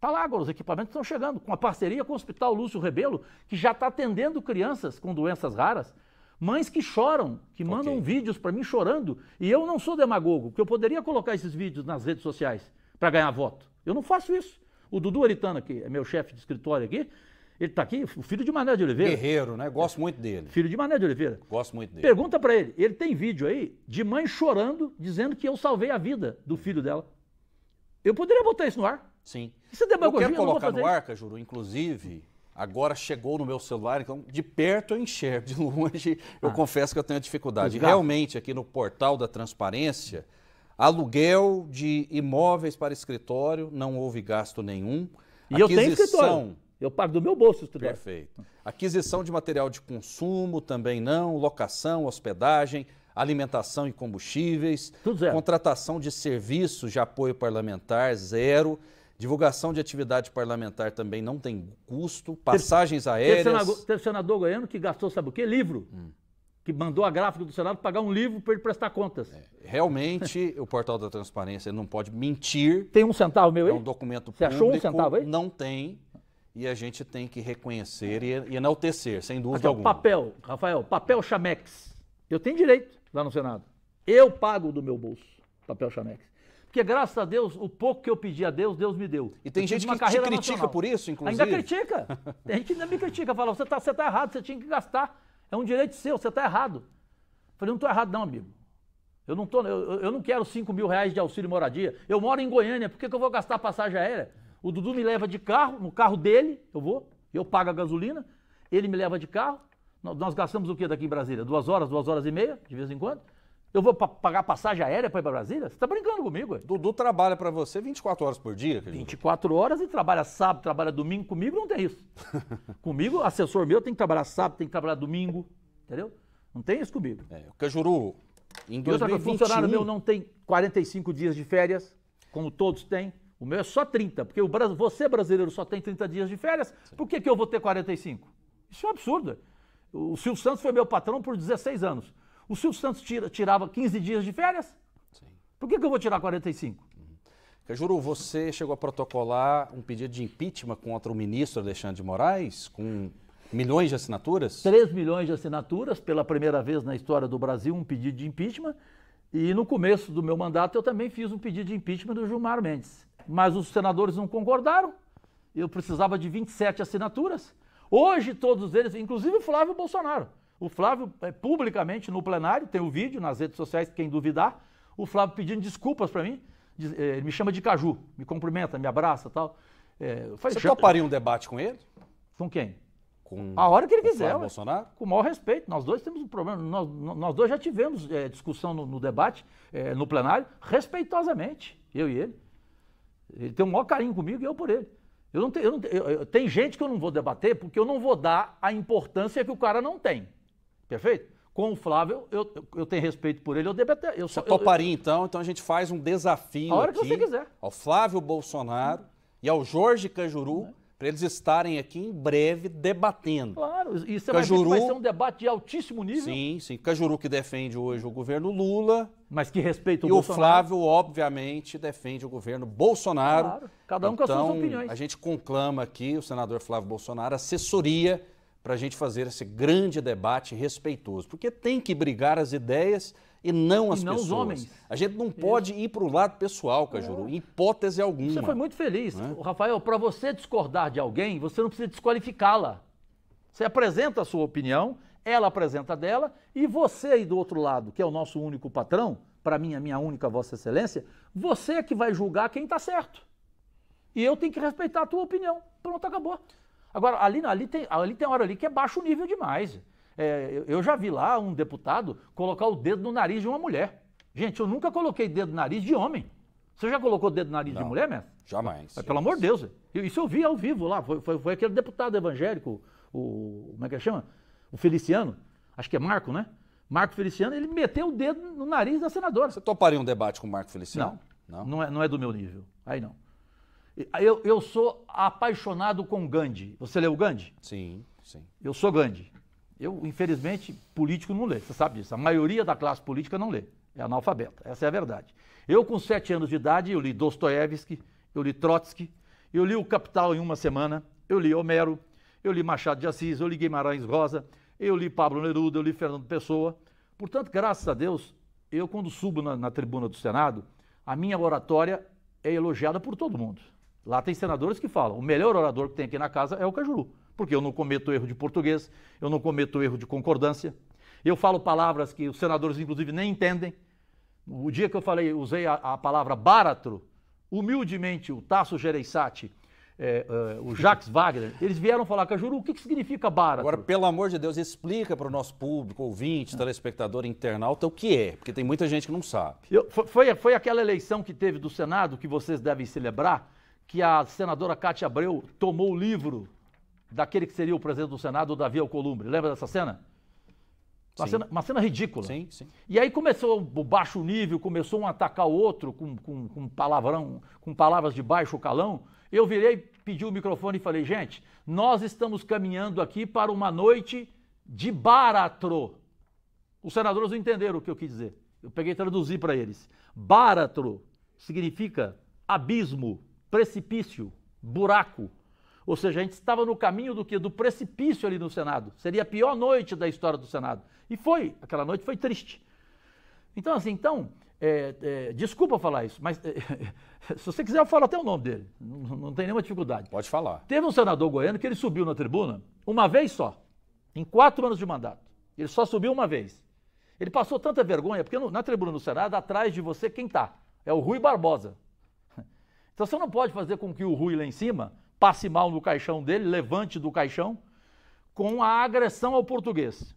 Está lá agora, os equipamentos estão chegando, com a parceria com o Hospital Lúcio Rebelo, que já está atendendo crianças com doenças raras, mães que choram, que mandam okay. vídeos para mim chorando. E eu não sou demagogo, porque eu poderia colocar esses vídeos nas redes sociais para ganhar voto. Eu não faço isso. O Dudu Aritana, que é meu chefe de escritório aqui, ele está aqui, o filho de Mané de Oliveira. Guerreiro, né? Gosto muito dele. Filho de Mané de Oliveira. Gosto muito dele. Pergunta para ele. Ele tem vídeo aí de mãe chorando, dizendo que eu salvei a vida do filho dela. Eu poderia botar isso no ar. Sim. Isso é demagogia. Eu quero colocar no ar, Cajuru, inclusive, agora chegou no meu celular, então de perto eu enxergo, de longe eu ah. confesso que eu tenho dificuldade. Realmente, aqui no portal da transparência, aluguel de imóveis para escritório, não houve gasto nenhum. E Aquisição... eu tenho escritório. Eu pago do meu bolso o escritório. Perfeito. Aquisição de material de consumo também não, locação, hospedagem, alimentação e combustíveis. Tudo zero. Contratação de serviços de apoio parlamentar, zero. Divulgação de atividade parlamentar também não tem custo. Passagens aéreas. Teve senador, teve senador goiano que gastou, sabe o quê? Livro. Hum. Que mandou a gráfica do Senado pagar um livro para ele prestar contas. É, realmente, o portal da transparência não pode mentir. Tem um centavo meu é aí? É um documento Você público. Você achou um centavo aí? Não tem e a gente tem que reconhecer e enaltecer, sem dúvida Aqui, alguma. Papel, Rafael, papel Chamex. Eu tenho direito lá no Senado. Eu pago do meu bolso papel Chamex. Porque, graças a Deus, o pouco que eu pedi a Deus, Deus me deu. E tem gente que te critica nacional. por isso, inclusive. Ainda critica. Tem gente que ainda me critica. Fala, você está tá errado, você tinha que gastar. É um direito seu, você está errado. Eu falei, não estou errado não, amigo. Eu não, tô, eu, eu não quero 5 mil reais de auxílio moradia. Eu moro em Goiânia, por que, que eu vou gastar passagem aérea? O Dudu me leva de carro, no carro dele, eu vou, eu pago a gasolina, ele me leva de carro. Nós gastamos o que daqui em Brasília? Duas horas, duas horas e meia, de vez em quando. Eu vou pagar passagem aérea para ir para Brasília? Você está brincando comigo? Ué? Dudu trabalha para você 24 horas por dia? Querido. 24 horas e trabalha sábado, trabalha domingo. Comigo não tem isso. comigo, assessor meu tem que trabalhar sábado, tem que trabalhar domingo. Entendeu? Não tem isso comigo. É, o Cajuru, em 2021... o funcionário meu não tem 45 dias de férias, como todos têm. O meu é só 30, porque o, você brasileiro só tem 30 dias de férias. Sim. Por que, que eu vou ter 45? Isso é um absurdo. O Silvio Santos foi meu patrão por 16 anos. O Silvio Santos tira, tirava 15 dias de férias? Sim. Por que, que eu vou tirar 45? Uhum. Cajuru, você chegou a protocolar um pedido de impeachment contra o ministro Alexandre de Moraes, com milhões de assinaturas? Três milhões de assinaturas, pela primeira vez na história do Brasil, um pedido de impeachment. E no começo do meu mandato eu também fiz um pedido de impeachment do Gilmar Mendes. Mas os senadores não concordaram. Eu precisava de 27 assinaturas. Hoje todos eles, inclusive o Flávio Bolsonaro, o Flávio, é, publicamente no plenário, tem o um vídeo nas redes sociais, quem duvidar, o Flávio pedindo desculpas para mim. É, ele me chama de Caju, me cumprimenta, me abraça tal. É, já Você toparia um debate com ele? Com quem? Com a hora que ele quiser. Bolsonaro? Com o maior respeito. Nós dois temos um problema. Nós, nós dois já tivemos é, discussão no, no debate, é, no plenário, respeitosamente, eu e ele. Ele tem o maior carinho comigo e eu por ele. Eu não, tenho. eu não eu, eu, tem gente que eu não vou debater porque eu não vou dar a importância que o cara não tem. Perfeito? Com o Flávio, eu, eu tenho respeito por ele, eu devo até. Eu só, toparia, eu, eu, então? Então a gente faz um desafio. A hora aqui que você quiser. Ao Flávio Bolsonaro e ao Jorge Cajuru. Né? para eles estarem aqui em breve debatendo. Claro, isso é Cajuru, vai, vai ser um debate de altíssimo nível. Sim, sim. Cajuru que defende hoje o governo Lula. Mas que respeita o e Bolsonaro. E o Flávio, obviamente, defende o governo Bolsonaro. Claro, cada um então, com as suas então, opiniões. A gente conclama aqui o senador Flávio Bolsonaro, assessoria para a gente fazer esse grande debate respeitoso, porque tem que brigar as ideias e não as e não pessoas. Os homens. A gente não pode Isso. ir para o lado pessoal, Cajuru, é. em hipótese alguma. Você foi muito feliz. Né? Rafael, para você discordar de alguém, você não precisa desqualificá-la. Você apresenta a sua opinião, ela apresenta dela, e você aí do outro lado, que é o nosso único patrão, para mim, a minha única Vossa Excelência, você é que vai julgar quem está certo. E eu tenho que respeitar a tua opinião. Pronto, acabou. Agora, ali, ali, tem, ali tem hora ali que é baixo nível demais. É, eu já vi lá um deputado colocar o dedo no nariz de uma mulher. Gente, eu nunca coloquei dedo no nariz de homem. Você já colocou dedo no nariz Não, de mulher, mestre? Jamais. Mas, é, pelo amor de Deus, isso eu vi ao vivo lá. Foi, foi, foi, aquele deputado evangélico, o. Como é que ele chama? O Feliciano. Acho que é Marco, né? Marco Feliciano, ele meteu o dedo no nariz da senadora. Você toparia um debate com o Marco Feliciano? Não. Não, não é, não é do meu nível. Aí não. Eu, eu sou apaixonado com Gandhi. Você leu Gandhi? Sim, sim. Eu sou Gandhi. Eu, infelizmente, político não lê, você sabe disso. A maioria da classe política não lê, é analfabeta, essa é a verdade. Eu, com sete anos de idade, eu li Dostoiévski, eu li Trotsky, eu li O Capital em uma semana, eu li Homero, eu li Machado de Assis, eu li Guimarães Rosa, eu li Pablo Neruda, eu li Fernando Pessoa. Portanto, graças a Deus, eu, quando subo na, na tribuna do Senado, a minha oratória é elogiada por todo mundo. Lá tem senadores que falam: o melhor orador que tem aqui na casa é o Cajuru, porque eu não cometo erro de português, eu não cometo erro de concordância, eu falo palavras que os senadores, inclusive, nem entendem. O dia que eu falei, usei a, a palavra báratro, humildemente o Tasso Gereissati, é, é o Jacques Wagner, eles vieram falar, Cajuru, o que, que significa báratro? Agora, pelo amor de Deus, explica para o nosso público, ouvinte, ah. telespectador, internauta, o que é, porque tem muita gente que não sabe. Eu, foi, foi aquela eleição que teve do Senado, que vocês devem celebrar, que a senadora Cátia Abreu tomou o livro daquele que seria o presidente do Senado, o Davi Alcolumbre. Lembra dessa cena? Uma, cena, uma cena ridícula. Sim, sim. E aí começou o baixo nível, começou um a atacar o outro com, com, com, palavrão, com palavras de baixo calão. Eu virei, pedi o microfone e falei, gente, nós estamos caminhando aqui para uma noite de baratro. Os senadores não entenderam o que eu quis dizer. Eu peguei e traduzi para eles. Baratro significa abismo precipício, buraco. Ou seja, a gente estava no caminho do que? Do precipício ali no Senado. Seria a pior noite da história do Senado. E foi, aquela noite foi triste. Então, assim, então, é, é, desculpa falar isso, mas é, se você quiser, eu falo até o nome dele. Não, não tem nenhuma dificuldade. Pode falar. Teve um senador goiano que ele subiu na tribuna uma vez só, em quatro anos de mandato. Ele só subiu uma vez. Ele passou tanta vergonha, porque no, na tribuna do Senado, atrás de você, quem está? É o Rui Barbosa, então você não pode fazer com que o Rui lá em cima passe mal no caixão dele, levante do caixão, com a agressão ao português.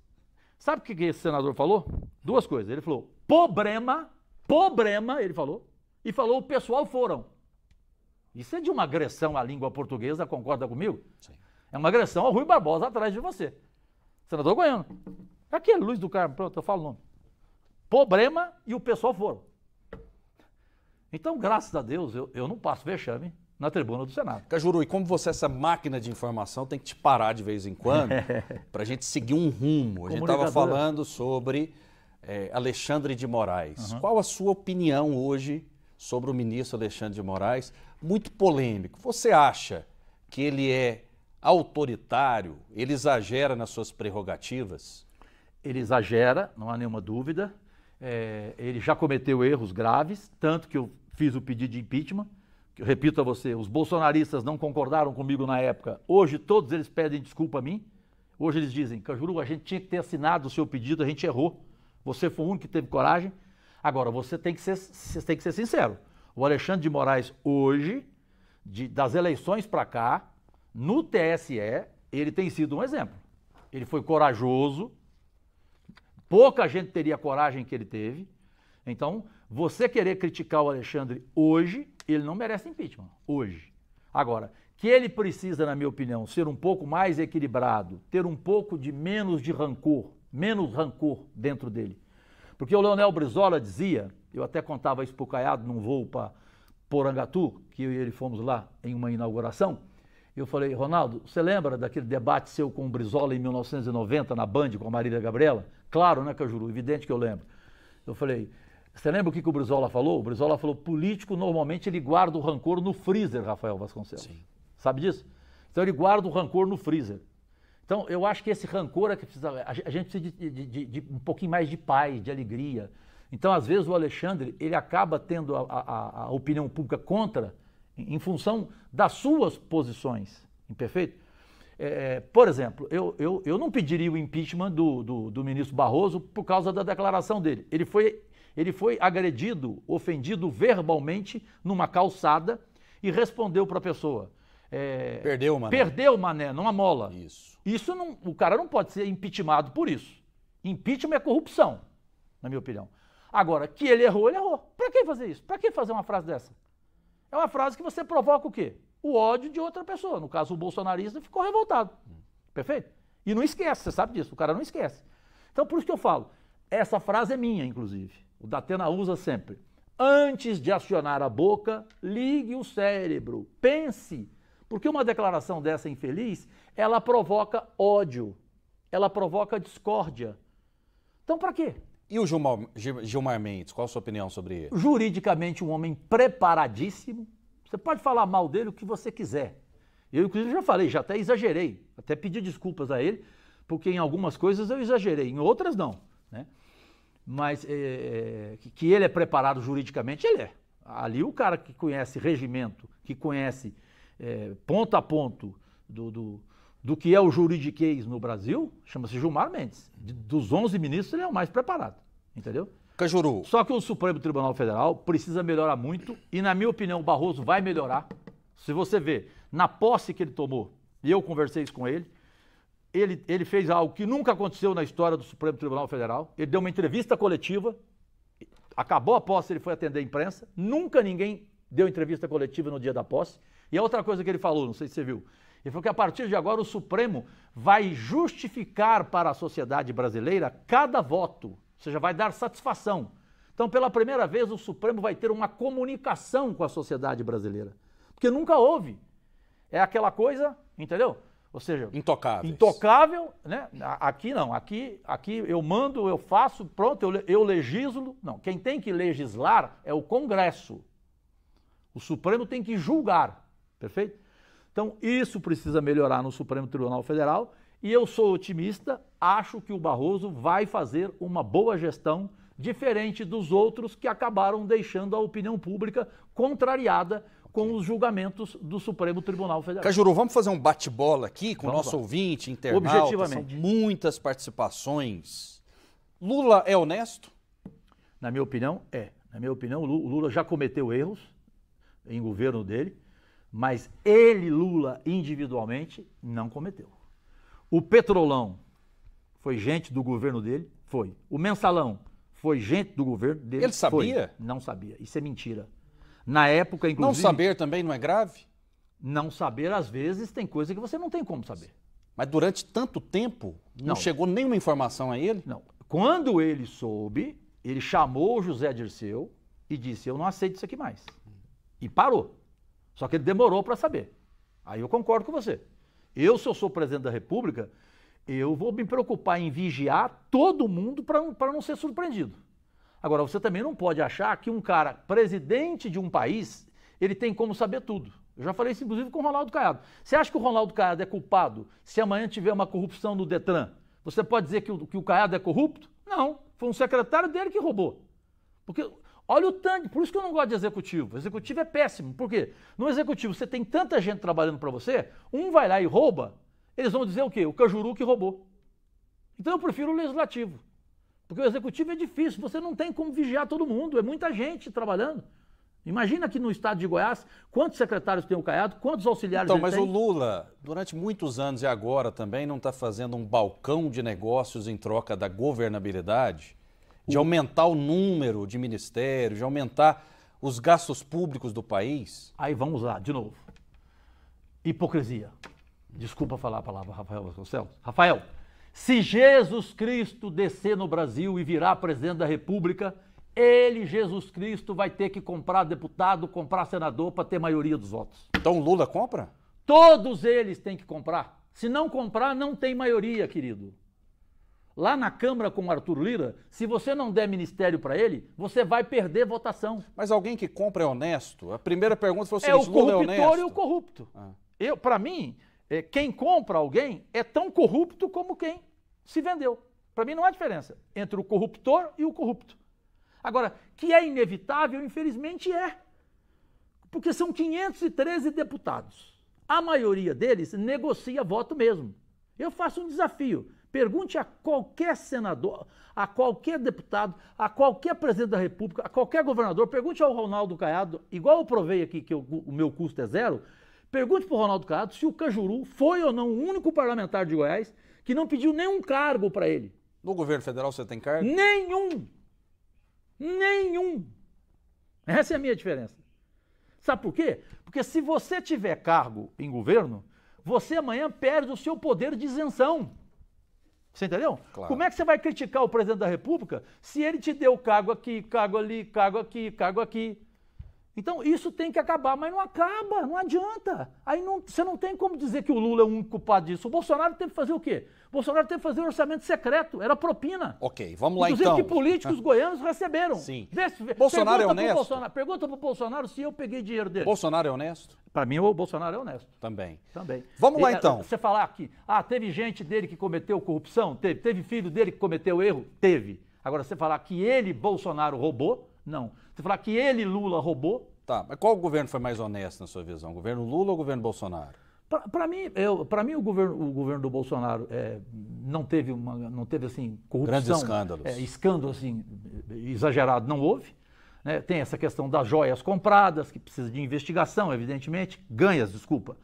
Sabe o que esse senador falou? Duas coisas. Ele falou problema, problema, ele falou, e falou o pessoal foram. Isso é de uma agressão à língua portuguesa, concorda comigo? Sim. É uma agressão ao Rui Barbosa atrás de você. Senador Goiano. Aqui é Luiz do Carmo, pronto, eu falo o nome. Problema e o pessoal foram. Então, graças a Deus, eu, eu não passo vexame na tribuna do Senado. Cajuru, e como você, é essa máquina de informação, tem que te parar de vez em quando para a gente seguir um rumo. A gente estava falando sobre é, Alexandre de Moraes. Uhum. Qual a sua opinião hoje sobre o ministro Alexandre de Moraes? Muito polêmico. Você acha que ele é autoritário? Ele exagera nas suas prerrogativas? Ele exagera, não há nenhuma dúvida. É, ele já cometeu erros graves, tanto que eu fiz o pedido de impeachment. Eu repito a você, os bolsonaristas não concordaram comigo na época. Hoje todos eles pedem desculpa a mim. Hoje eles dizem, Cajuru, a gente tinha que ter assinado o seu pedido, a gente errou. Você foi o único que teve coragem. Agora, você tem que ser, você tem que ser sincero. O Alexandre de Moraes, hoje, de, das eleições para cá, no TSE, ele tem sido um exemplo. Ele foi corajoso. Pouca gente teria a coragem que ele teve. Então, você querer criticar o Alexandre hoje, ele não merece impeachment. Hoje. Agora, que ele precisa, na minha opinião, ser um pouco mais equilibrado, ter um pouco de menos de rancor, menos rancor dentro dele. Porque o Leonel Brizola dizia, eu até contava isso para o Caiado num voo para Porangatu, que eu e ele fomos lá em uma inauguração, eu falei, Ronaldo, você lembra daquele debate seu com o Brizola em 1990 na Band com a Marília Gabriela? Claro, né, Cajuru? Evidente que eu lembro. Eu falei, você lembra o que, que o Brizola falou? O Brizola falou: político normalmente ele guarda o rancor no freezer, Rafael Vasconcelos. Sim. Sabe disso? Então ele guarda o rancor no freezer. Então eu acho que esse rancor é que precisa. A gente precisa de, de, de, de um pouquinho mais de paz, de alegria. Então, às vezes, o Alexandre ele acaba tendo a, a, a opinião pública contra em, função das suas posições. Imperfeito? É, por exemplo, eu, eu, eu não pediria o impeachment do, do, do ministro Barroso por causa da declaração dele. Ele foi ele foi agredido, ofendido verbalmente numa calçada e respondeu para a pessoa. É, perdeu o mané. Perdeu o mané, não a mola. Isso. Isso não, o cara não pode ser impeachmentado por isso. Impeachment é corrupção, na minha opinião. Agora, que ele errou, ele errou. Para que fazer isso? Para que fazer uma frase dessa? É uma frase que você provoca o quê? O ódio de outra pessoa. No caso, o bolsonarista ficou revoltado. Perfeito? E não esquece, você sabe disso, o cara não esquece. Então, por isso que eu falo, essa frase é minha, inclusive. O Datena usa sempre. Antes de acionar a boca, ligue o cérebro, pense. Porque uma declaração dessa infeliz, ela provoca ódio, ela provoca discórdia. Então, para quê? E o Gilmar, Gilmar, Mendes, qual a sua opinião sobre ele? Juridicamente, um homem preparadíssimo. Você pode falar mal dele o que você quiser. Eu, inclusive, já falei, já até exagerei, até pedi desculpas a ele, porque em algumas coisas eu exagerei, em outras não. Né? mas é, que ele é preparado juridicamente, ele é. Ali o cara que conhece regimento, que conhece é, ponto a ponto do, do, do, que é o juridiquês no Brasil, chama-se Gilmar Mendes. De, dos 11 ministros, ele é o mais preparado, entendeu? Cajuru. Só que o Supremo Tribunal Federal precisa melhorar muito e, na minha opinião, o Barroso vai melhorar. Se você vê, na posse que ele tomou, e eu conversei isso com ele, ele, ele fez algo que nunca aconteceu na história do Supremo Tribunal Federal. Ele deu uma entrevista coletiva, acabou a posse, ele foi atender a imprensa. Nunca ninguém deu entrevista coletiva no dia da posse. E a é outra coisa que ele falou, não sei se você viu, ele falou que a partir de agora o Supremo vai justificar para a sociedade brasileira cada voto, ou seja, vai dar satisfação. Então, pela primeira vez, o Supremo vai ter uma comunicação com a sociedade brasileira, porque nunca houve. É aquela coisa, entendeu? Ou seja, intocável intocável, né? Aqui não, aqui, aqui eu mando, eu faço, pronto, eu, eu legislo. Não, quem tem que legislar é o Congresso. O Supremo tem que julgar, perfeito? Então, isso precisa melhorar no Supremo Tribunal Federal e eu sou otimista, acho que o Barroso vai fazer uma boa gestão, diferente dos outros que acabaram deixando a opinião pública contrariada com os julgamentos do Supremo Tribunal Federal. Cajuru, vamos fazer um bate-bola aqui com o nosso lá. ouvinte, internauta. Objetivamente. São muitas participações. Lula é honesto? Na minha opinião, é. Na minha opinião, o Lula já cometeu erros em governo dele, mas ele, Lula, individualmente, não cometeu. O Petrolão foi gente do governo dele? Foi. O Mensalão foi gente do governo dele? Ele sabia? Foi. Não sabia. Isso é mentira. Na época, inclusive. Não saber também não é grave? Não saber, às vezes, tem coisa que você não tem como saber. Mas durante tanto tempo, não, não chegou nenhuma informação a ele? Não. Quando ele soube, ele chamou o José Dirceu e disse: Eu não aceito isso aqui mais. E parou. Só que ele demorou para saber. Aí eu concordo com você. Eu, se eu sou presidente da República, eu vou me preocupar em vigiar todo mundo para não ser surpreendido. Agora, você também não pode achar que um cara presidente de um país, ele tem como saber tudo. Eu já falei isso, inclusive, com o Ronaldo Caiado. Você acha que o Ronaldo Caiado é culpado se amanhã tiver uma corrupção no Detran? Você pode dizer que o, que o Caiado é corrupto? Não. Foi um secretário dele que roubou. Porque olha o tanto. Por isso que eu não gosto de executivo. Executivo é péssimo. Por quê? No executivo, você tem tanta gente trabalhando para você, um vai lá e rouba, eles vão dizer o quê? O Cajuru que roubou. Então eu prefiro o legislativo. Porque o executivo é difícil, você não tem como vigiar todo mundo, é muita gente trabalhando. Imagina aqui no estado de Goiás, quantos secretários tem o Caiado, quantos auxiliares então, ele mas tem. Então, mas o Lula, durante muitos anos e agora também, não está fazendo um balcão de negócios em troca da governabilidade, de o... aumentar o número de ministérios, de aumentar os gastos públicos do país? Aí vamos lá, de novo. Hipocrisia. Desculpa falar a palavra, Rafael Vasconcelos. Rafael, se Jesus Cristo descer no Brasil e virar presidente da República, ele, Jesus Cristo, vai ter que comprar deputado, comprar senador para ter maioria dos votos. Então Lula compra? Todos eles têm que comprar. Se não comprar, não tem maioria, querido. Lá na Câmara com o Arthur Lira, se você não der ministério para ele, você vai perder votação. Mas alguém que compra é honesto? A primeira pergunta foi é o Lula é honesto? É o corruptor e o corrupto. Ah. Para mim, é, quem compra alguém é tão corrupto como quem se vendeu. Para mim não há diferença entre o corruptor e o corrupto. Agora, que é inevitável, infelizmente é. Porque são 513 deputados. A maioria deles negocia voto mesmo. Eu faço um desafio. Pergunte a qualquer senador, a qualquer deputado, a qualquer presidente da República, a qualquer governador, pergunte ao Ronaldo Caiado, igual eu provei aqui que eu, o meu custo é zero, Pergunte para o Ronaldo Cato se o Cajuru foi ou não o único parlamentar de Goiás que não pediu nenhum cargo para ele. No governo federal você tem cargo? Nenhum! Nenhum! Essa é a minha diferença. Sabe por quê? Porque se você tiver cargo em governo, você amanhã perde o seu poder de isenção. Você entendeu? Claro. Como é que você vai criticar o presidente da República se ele te deu cargo aqui, cargo ali, cargo aqui, cargo aqui? Então isso tem que acabar, mas não acaba, não adianta. Aí não, você não tem como dizer que o Lula é o único culpado disso. O Bolsonaro teve que fazer o quê? O Bolsonaro teve que fazer um orçamento secreto, era propina. Ok, vamos lá Inclusive, então. Inclusive que políticos goianos receberam. Sim. Bolsonaro é honesto? Bolsonaro, pergunta para o Bolsonaro se eu peguei dinheiro dele. Bolsonaro é honesto? Para mim o Bolsonaro é honesto. Também. Também. Vamos lá é, então. Você falar que ah, teve gente dele que cometeu corrupção? Teve. Teve filho dele que cometeu erro? Teve. Agora, você falar que ele, Bolsonaro, roubou? Não. Você falar que ele, Lula, roubou. Tá, mas qual governo foi mais honesto na sua visão? O governo Lula ou o governo Bolsonaro? Para mim, eu, mim o, governo, o governo do Bolsonaro é, não teve, uma, não teve assim, corrupção. Grandes escândalos. É, escândalo assim, exagerado não houve. Né? Tem essa questão das joias compradas, que precisa de investigação, evidentemente. Ganhas, desculpa.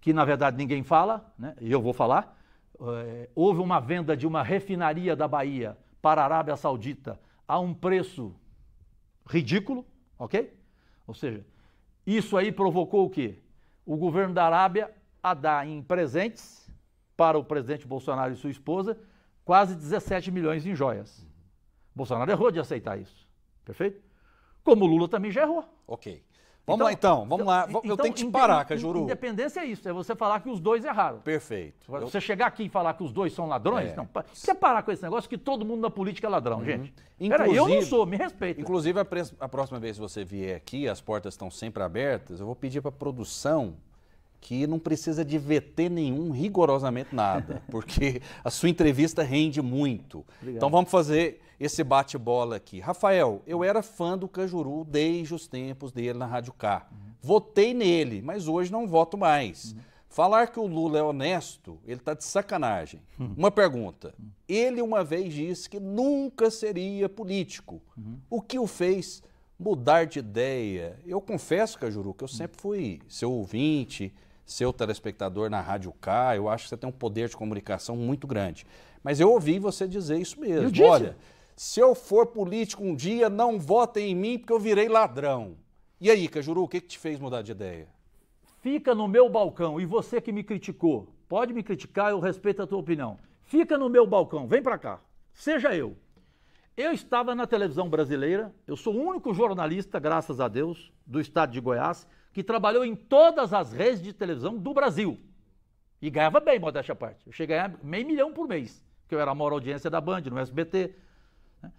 Que na verdade ninguém fala, né? e eu vou falar. É, houve uma venda de uma refinaria da Bahia para a Arábia Saudita a um preço ridículo, ok? Ou seja, isso aí provocou o quê? O governo da Arábia a dar em presentes para o presidente Bolsonaro e sua esposa quase 17 milhões em joias. Uhum. Bolsonaro errou de aceitar isso, perfeito? Como Lula também já errou. Ok. Vamos então, lá então, vamos então, lá. Eu então, tenho que te parar, Cajuru. Independência é isso, é você falar que os dois erraram. Perfeito. eu... Você chegar aqui e falar que os dois são ladrões, é. não. Você parar com esse negócio que todo mundo na política é ladrão, uhum. gente. Inclusive, Pera, eu não sou, me respeita. Inclusive, a, a próxima vez que você vier aqui, as portas estão sempre abertas, eu vou pedir para a produção que não precisa de VT nenhum, rigorosamente nada, porque a sua entrevista rende muito. Obrigado. Então vamos fazer esse bate-bola aqui. Rafael, eu era fã do Cajuru desde os tempos dele na Rádio K. Uhum. Votei nele, mas hoje não voto mais. Uhum. Falar que o Lula é honesto, ele está de sacanagem. Uhum. Uma pergunta. Uhum. Ele uma vez disse que nunca seria político. Uhum. O que o fez mudar de ideia? Eu confesso, Cajuru, que eu uhum. sempre fui seu ouvinte seu telespectador na Rádio K, eu acho que você tem um poder de comunicação muito grande. Mas eu ouvi você dizer isso mesmo. Eu disse. Olha, se eu for político um dia, não votem em mim porque eu virei ladrão. E aí, Cajuru, o que, que te fez mudar de ideia? Fica no meu balcão, e você que me criticou, pode me criticar, eu respeito a tua opinião. Fica no meu balcão, vem para cá, seja eu. Eu estava na televisão brasileira, eu sou o único jornalista, graças a Deus, do estado de Goiás, que trabalhou em todas as redes de televisão do Brasil. E ganhava bem, modéstia à parte. Eu cheguei a ganhar meio milhão por mês, porque eu era a maior audiência da Band, no SBT. Né?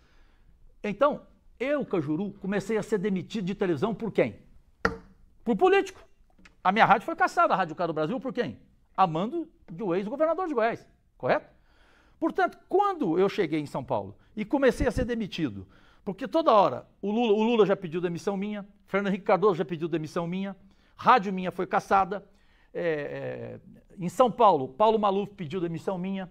Então, eu, Cajuru, comecei a ser demitido de televisão por quem? Por político. A minha rádio foi caçada, a Rádio Cá do Brasil, por quem? A mando de um ex-governador de Goiás, correto? Portanto, quando eu cheguei em São Paulo e comecei a ser demitido porque toda hora o Lula, o Lula já pediu demissão minha, Fernando Henrique Cardoso já pediu demissão minha, rádio minha foi caçada. É, é, em São Paulo, Paulo Maluf pediu demissão minha.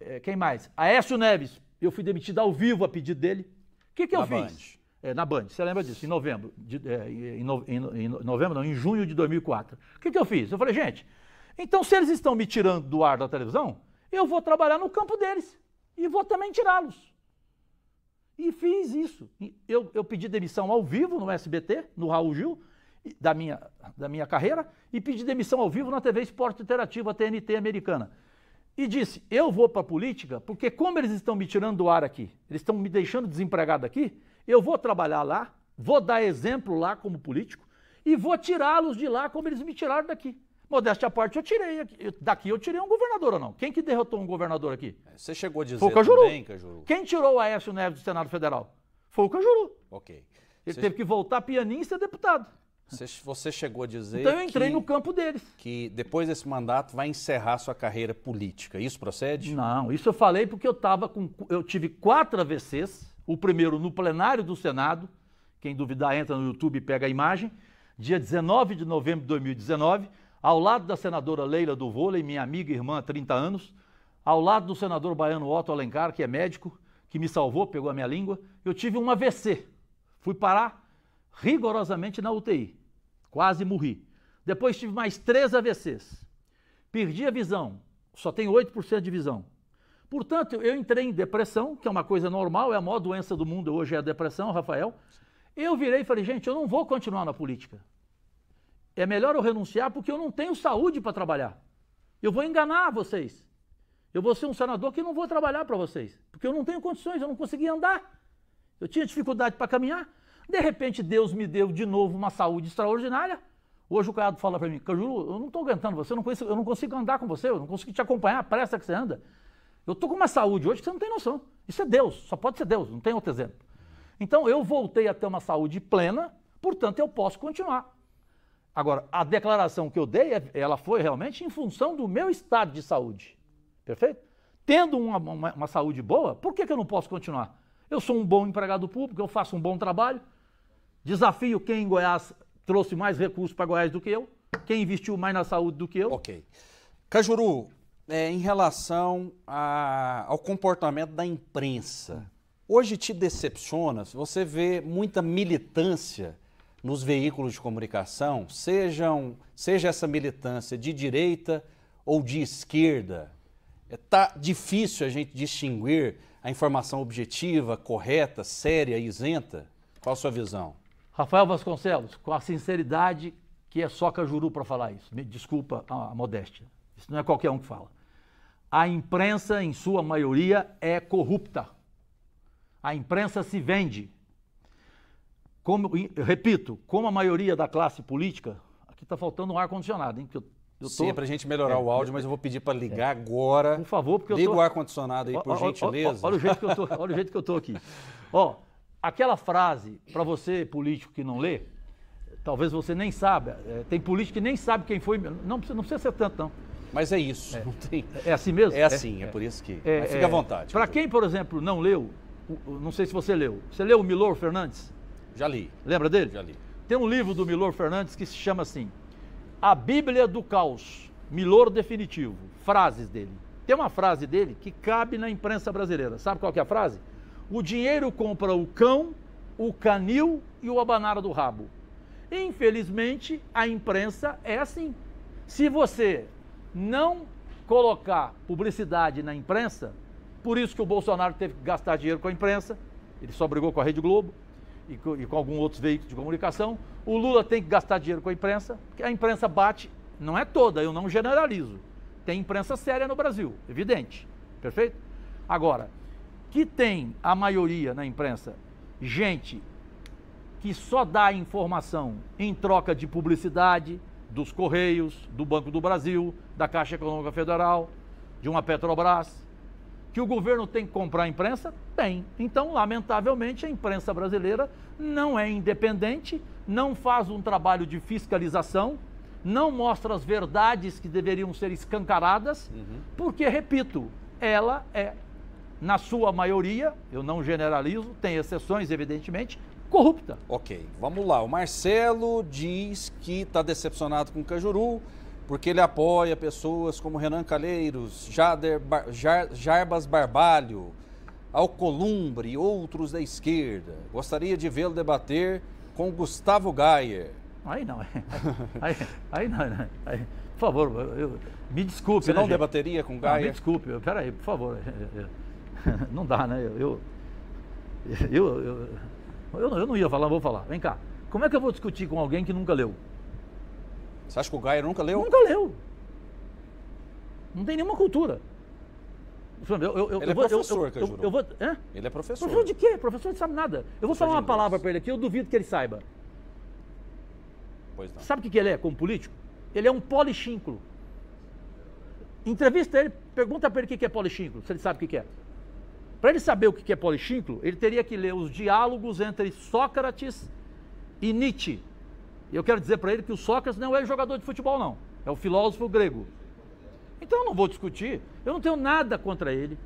É, quem mais? Aécio Neves, eu fui demitido ao vivo a pedido dele. O que, que na eu Band. fiz? É, na Band, você lembra disso? Em novembro, de, é, em, no, em, em, novembro não, em junho de 2004. O que, que eu fiz? Eu falei, gente, então se eles estão me tirando do ar da televisão, eu vou trabalhar no campo deles e vou também tirá-los. E fiz isso. Eu, eu pedi demissão ao vivo no SBT, no Raul Gil, da minha, da minha carreira, e pedi demissão ao vivo na TV Esporte Interativo, a TNT americana. E disse: eu vou para a política, porque como eles estão me tirando do ar aqui, eles estão me deixando desempregado aqui, eu vou trabalhar lá, vou dar exemplo lá como político e vou tirá-los de lá como eles me tiraram daqui. Modéstia à parte, eu tirei. Eu, daqui eu tirei um governador ou não? Quem que derrotou um governador aqui? É, você chegou a dizer Foi o Cajuru. também, Cajuru. Quem tirou o Aécio Neves do Senado Federal? Foi o Cajuru. Ok. Ele Cê... teve que voltar pianista e ser deputado. Você chegou a dizer. Então eu entrei que, no campo deles. Que depois desse mandato vai encerrar sua carreira política. Isso procede? Não, isso eu falei porque eu tava com. Eu tive quatro AVCs, o primeiro no plenário do Senado. Quem duvidar entra no YouTube e pega a imagem. Dia 19 de novembro de 2019 ao lado da senadora Leila do Vôlei, minha amiga e irmã há 30 anos, ao lado do senador baiano Otto Alencar, que é médico, que me salvou, pegou a minha língua, eu tive um AVC. Fui parar rigorosamente na UTI. Quase morri. Depois tive mais três AVCs. Perdi a visão. Só tenho 8% de visão. Portanto, eu entrei em depressão, que é uma coisa normal, é a maior doença do mundo hoje é a depressão, Rafael. Eu virei e falei, gente, eu não vou continuar na política é melhor eu renunciar porque eu não tenho saúde para trabalhar. Eu vou enganar vocês. Eu vou ser um senador que não vou trabalhar para vocês, porque eu não tenho condições, eu não consegui andar. Eu tinha dificuldade para caminhar. De repente, Deus me deu de novo uma saúde extraordinária. Hoje o caiado fala para mim, cajuru, eu não estou aguentando você, eu não, conheço, eu não, consigo andar com você, eu não consigo te acompanhar, a pressa que você anda. Eu estou com uma saúde hoje que você não tem noção. Isso é Deus, só pode ser Deus, não tem outro exemplo. Então eu voltei a ter uma saúde plena, portanto eu posso continuar. Agora, a declaração que eu dei, é, ela foi realmente em função do meu estado de saúde. Perfeito? Tendo uma, uma, uma saúde boa, por que, que eu não posso continuar? Eu sou um bom empregado público, eu faço um bom trabalho, desafio quem em Goiás trouxe mais recursos para Goiás do que eu, quem investiu mais na saúde do que eu. Ok. Cajuru, é, em relação a, ao comportamento da imprensa, hoje te decepciona? Você vê muita militância nos veículos de comunicação, sejam, seja essa militância de direita ou de esquerda, está é, difícil a gente distinguir a informação objetiva, correta, séria, isenta? Qual a sua visão? Rafael Vasconcelos, com a sinceridade que é só Cajuru para falar isso, me desculpa a modéstia, isso não é qualquer um que fala. A imprensa, em sua maioria, é corrupta. A imprensa se vende. Como, repito, como a maioria da classe política, aqui está faltando um ar-condicionado, hein? que eu, eu tô... Sim, é para a gente melhorar é, o áudio, mas eu vou pedir para ligar é, agora. Por favor, porque Liga eu tô... o ar-condicionado aí, por ó, gentileza. olha, o jeito que eu tô, olha o jeito que eu estou aqui. Ó, aquela frase, para você político que não lê, talvez você nem saiba. É, tem político que nem sabe quem foi. Não, não precisa ser tanto, não. Mas é isso. É. Não tem... é assim mesmo? É, é assim, é, por isso que. É, mas fica à vontade. Para quem, por exemplo, não leu, não sei se você leu, você leu o Milor Fernandes? Já li. Lembra dele? Já li. Tem um livro do Milor Fernandes que se chama assim: A Bíblia do Caos, Milor Definitivo, frases dele. Tem uma frase dele que cabe na imprensa brasileira. Sabe qual que é a frase? O dinheiro compra o cão, o canil e o abanara do rabo. Infelizmente, a imprensa é assim. Se você não colocar publicidade na imprensa, por isso que o Bolsonaro teve que gastar dinheiro com a imprensa, ele só brigou com a Rede Globo, e com, e com algum outros veículos de comunicação. O Lula tem que gastar dinheiro com a imprensa, porque a imprensa bate, não é toda, eu não generalizo. Tem imprensa séria no Brasil, evidente. Perfeito? Agora, que tem a maioria na imprensa gente que só dá informação em troca de publicidade dos Correios, do Banco do Brasil, da Caixa Econômica Federal, de uma Petrobras, que o governo tem que comprar a imprensa? Tem. Então, lamentavelmente, a imprensa brasileira não é independente, não faz um trabalho de fiscalização, não mostra as verdades que deveriam ser escancaradas, uhum. porque, repito, ela é, na sua maioria, eu não generalizo, tem exceções, evidentemente, corrupta. Ok, vamos lá. O Marcelo diz que está decepcionado com o Cajuru porque ele apoia pessoas como Renan Calheiros, Jader Bar Jar Jarbas Barbalho, Alcolumbre e outros da esquerda. Gostaria de vê-lo debater com Gustavo Gayer. Aí não, aí, aí, aí não, né? Aí, por favor, eu, me desculpe. Você né, não gente? debateria com Gayer? Não, ah, me desculpe, peraí, por favor. Não dá, né? Eu, eu, eu, eu, eu não ia falar, vou falar. Vem cá, como é que eu vou discutir com alguém que nunca leu? Você acha que o Gaia nunca leu? Nunca leu. Não tem nenhuma cultura. Eu, eu, eu, ele é vou, professor, eu, eu, vou, é? Ele é professor. Professor de quê? Professor não sabe nada. Eu vou falar uma palavra para ele aqui, eu duvido que ele saiba. Pois não. Sabe o que ele é como político? Ele é um polichinco. Entrevista ele, pergunta para ele o que é polichinco, se ele sabe o que é. Para ele saber o que é polichinco, ele teria que ler os diálogos entre Sócrates e Nietzsche. E eu quero dizer para ele que o Sócrates não é jogador de futebol, não. É o filósofo grego. Então eu não vou discutir. Eu não tenho nada contra ele.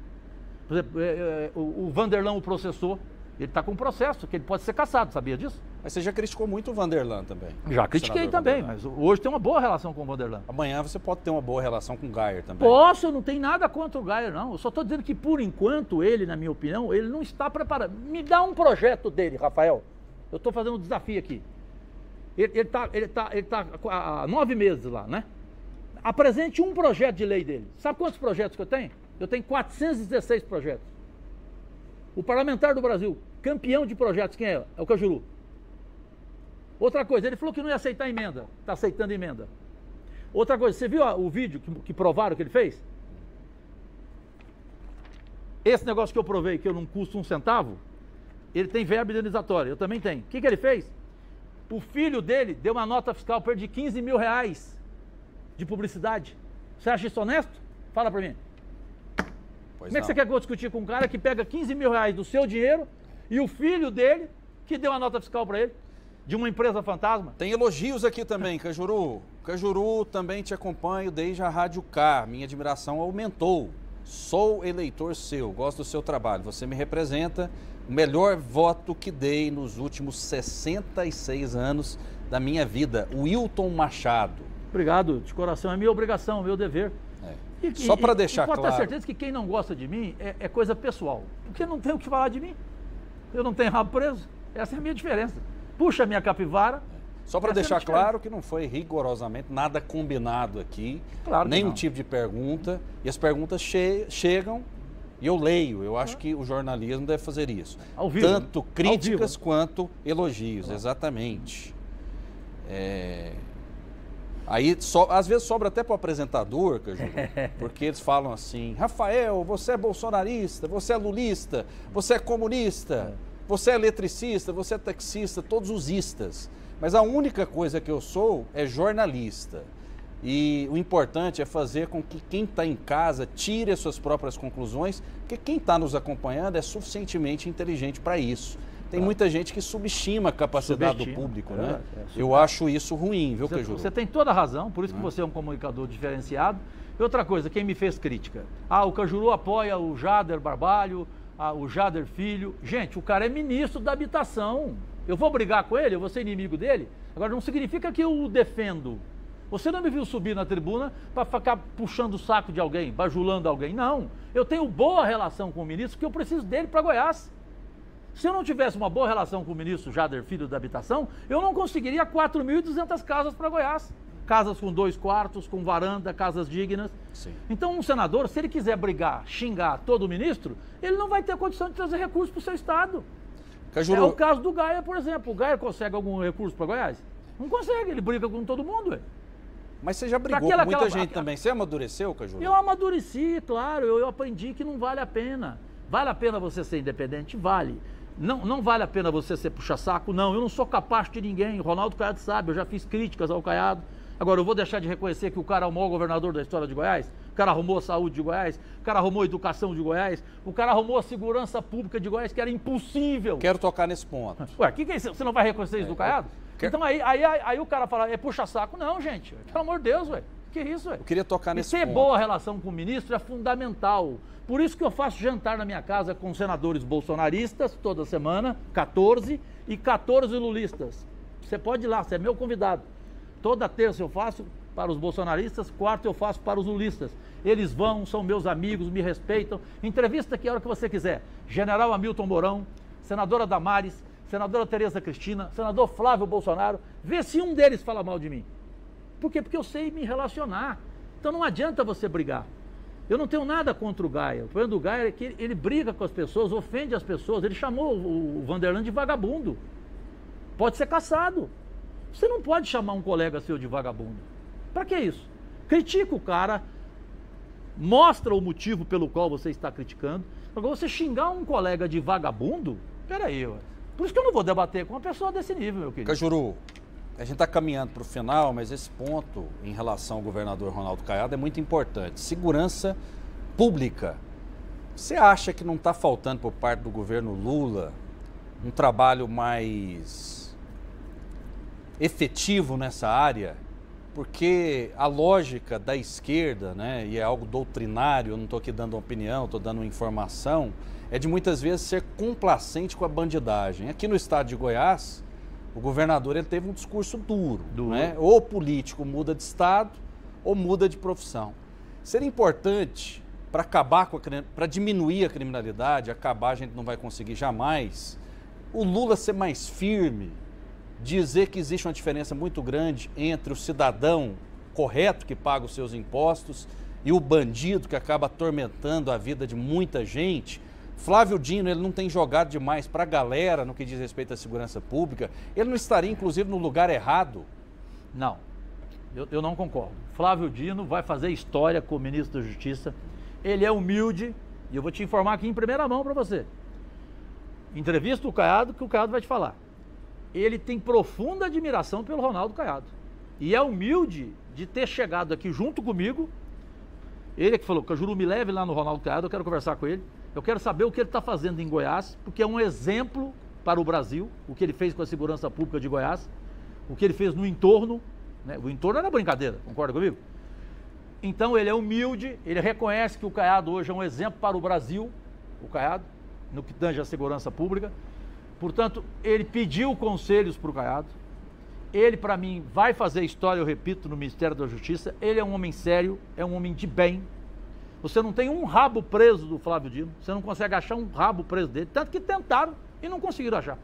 Por exemplo, é, é, é, o Vanderlan o processou. Ele está com um processo, que ele pode ser caçado, sabia disso? Mas você já criticou muito o Vanderlan também. Já critiquei também, Vanderlan. mas hoje tem uma boa relação com o Vanderlan. Amanhã você pode ter uma boa relação com o Gayer também. Posso, eu não tenho nada contra o Gayer, não. Eu só estou dizendo que, por enquanto, ele, na minha opinião, ele não está preparado. Me dá um projeto dele, Rafael. Eu estou fazendo um desafio aqui. Ele está ele tá, ele tá, tá há nove meses lá, né? Apresente um projeto de lei dele. Sabe quantos projetos que eu tenho? Eu tenho 416 projetos. O parlamentar do Brasil, campeão de projetos, quem é? É o Cajuru. Outra coisa, ele falou que não ia aceitar emenda. Está aceitando emenda. Outra coisa, você viu o vídeo que, que provaram que ele fez? Esse negócio que eu provei, que eu não custo um centavo, ele tem verba indenizatória. Eu também tenho. O que, que ele fez? O filho dele deu uma nota fiscal para ele de 15 mil reais de publicidade. Você acha isso honesto? Fala para mim. Pois Como é que você quer que eu discutir com um cara que pega 15 mil reais do seu dinheiro e o filho dele que deu a nota fiscal para ele de uma empresa fantasma? Tem elogios aqui também, Cajuru. Cajuru, também te acompanho desde a Rádio Car. Minha admiração aumentou. Sou eleitor seu, gosto do seu trabalho. Você me representa, melhor voto que dei nos últimos 66 anos da minha vida, Wilton Machado. Obrigado, de coração. É minha obrigação, meu dever. É. E, Só para deixar e, claro. Pode ter certeza que quem não gosta de mim é, é coisa pessoal. Porque não tem o que falar de mim. Eu não tenho rabo preso. Essa é a minha diferença. Puxa a minha capivara. É. Só para é deixar claro que não foi rigorosamente nada combinado aqui, claro nenhum tipo de pergunta. E as perguntas che chegam e eu leio, eu acho que o jornalismo deve fazer isso. Vivo, Tanto críticas quanto elogios, exatamente. É... Aí, so... às vezes, sobra até para o apresentador, Caju, porque eles falam assim: Rafael, você é bolsonarista, você é lulista, você é comunista, é. você é eletricista, você é taxista, todos os istas. Mas a única coisa que eu sou é jornalista. E o importante é fazer com que quem está em casa tire as suas próprias conclusões, porque quem está nos acompanhando é suficientemente inteligente para isso. Tem tá. muita gente que subestima a capacidade subestima. do público, é, né? É, eu acho isso ruim, viu, Caju? Você tem toda a razão, por isso que né? você é um comunicador diferenciado. E outra coisa, quem me fez crítica? Ah, o Cajuru apoia o Jader Barbalho, ah, o Jader Filho. Gente, o cara é ministro da habitação. Eu vou brigar com ele, eu vou ser inimigo dele. Agora, não significa que eu o defendo. Você não me viu subir na tribuna para ficar puxando o saco de alguém, bajulando alguém. Não. Eu tenho boa relação com o ministro, porque eu preciso dele para Goiás. Se eu não tivesse uma boa relação com o ministro Jader Filho da Habitação, eu não conseguiria 4.200 casas para Goiás. Casas com dois quartos, com varanda, casas dignas. Sim. Então, um senador, se ele quiser brigar, xingar todo o ministro, ele não vai ter condição de trazer recursos para o seu Estado. Cajuru... É o caso do Gaia, por exemplo. O Gaia consegue algum recurso para Goiás? Não consegue, ele briga com todo mundo. Ué. Mas você já brigou aquela, com muita aquela, gente também. Você amadureceu, Caju? Eu amadureci, claro. Eu, eu, aprendi que não vale a pena. Vale a pena você ser independente? Vale. Não, não vale a pena você ser puxa-saco? Não. Eu não sou capaz de ninguém. O Ronaldo Caiado sabe. Eu já fiz críticas ao Caiado. Agora, eu vou deixar de reconhecer que o cara é o maior governador da história de Goiás? O cara arrumou a saúde de Goiás, o cara arrumou a educação de Goiás, o cara arrumou a segurança pública de Goiás, que era impossível. Quero tocar nesse ponto. Ué, que que é isso? você não vai reconhecer isso é, do Caiado? É, então aí, aí, aí, aí o cara fala, é puxa-saco. Não, gente, pelo amor de Deus, velho. Que isso, velho? Eu queria tocar nesse e ter ponto. boa relação com o ministro é fundamental. Por isso que eu faço jantar na minha casa com senadores bolsonaristas toda semana, 14, e 14 lulistas. Você pode ir lá, você é meu convidado. Toda terça eu faço para os bolsonaristas, quarta eu faço para os lulistas. Eles vão, são meus amigos, me respeitam. Entrevista que hora que você quiser. General Hamilton Mourão, senadora Damares, senadora Tereza Cristina, senador Flávio Bolsonaro, vê se um deles fala mal de mim. Por quê? Porque eu sei me relacionar. Então não adianta você brigar. Eu não tenho nada contra o Gaia. O problema do Gaia é que ele briga com as pessoas, ofende as pessoas. Ele chamou o Vanderland de vagabundo. Pode ser caçado. Você não pode chamar um colega seu de vagabundo. Para que isso? Critica o cara, mostra o motivo pelo qual você está criticando. Agora, você xingar um colega de vagabundo, peraí, ué. Por isso que eu não vou debater com uma pessoa é desse nível, meu querido. Cajuru, a gente está caminhando para o final, mas esse ponto em relação ao governador Ronaldo Caiado é muito importante. Segurança pública. Você acha que não está faltando por parte do governo Lula um trabalho mais efetivo nessa área? Porque a lógica da esquerda, né, e é algo doutrinário, eu não estou aqui dando opinião, estou dando informação, é de muitas vezes ser complacente com a bandidagem. Aqui no estado de Goiás, o governador ele teve um discurso duro, duro. Né? Ou o político muda de estado ou muda de profissão. Seria importante para acabar com a para diminuir a criminalidade, acabar a gente não vai conseguir jamais. O Lula ser mais firme, dizer que existe uma diferença muito grande entre o cidadão correto que paga os seus impostos e o bandido que acaba atormentando a vida de muita gente Flávio Dino, ele não tem jogado demais para a galera no que diz respeito à segurança pública. Ele não estaria, inclusive, no lugar errado? Não, eu, eu não concordo. Flávio Dino vai fazer história com o ministro da Justiça. Ele é humilde e eu vou te informar aqui em primeira mão para você. Entrevista o Caiado que o Caiado vai te falar. Ele tem profunda admiração pelo Ronaldo Caiado e é humilde de ter chegado aqui junto comigo. Ele é que falou, Cajuru, me leve lá no Ronaldo Caiado, eu quero conversar com ele. Eu quero saber o que ele está fazendo em Goiás, porque é um exemplo para o Brasil, o que ele fez com a segurança pública de Goiás, o que ele fez no entorno. Né? O entorno era brincadeira, concorda comigo? Então ele é humilde, ele reconhece que o Caiado hoje é um exemplo para o Brasil, o Caiado, no que tange à segurança pública. Portanto, ele pediu conselhos para o Caiado. Ele, para mim, vai fazer história, eu repito, no Ministério da Justiça. Ele é um homem sério, é um homem de bem, você não tem um rabo preso do Flávio Dino. Você não consegue achar um rabo preso dele. Tanto que tentaram e não conseguiram achar.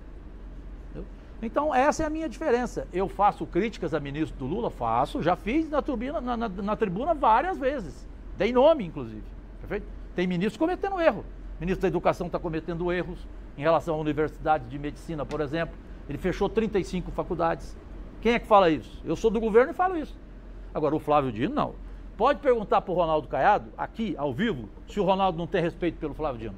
Entendeu? Então, essa é a minha diferença. Eu faço críticas a ministro do Lula? Faço. Já fiz na, na, na, na tribuna várias vezes. Dei nome, inclusive. Perfeito? Tem ministros cometendo erro. O ministro da Educação está cometendo erros em relação à Universidade de Medicina, por exemplo. Ele fechou 35 faculdades. Quem é que fala isso? Eu sou do governo e falo isso. Agora, o Flávio Dino, não. Pode perguntar para o Ronaldo Caiado, aqui, ao vivo, se o Ronaldo não tem respeito pelo Flávio Dino.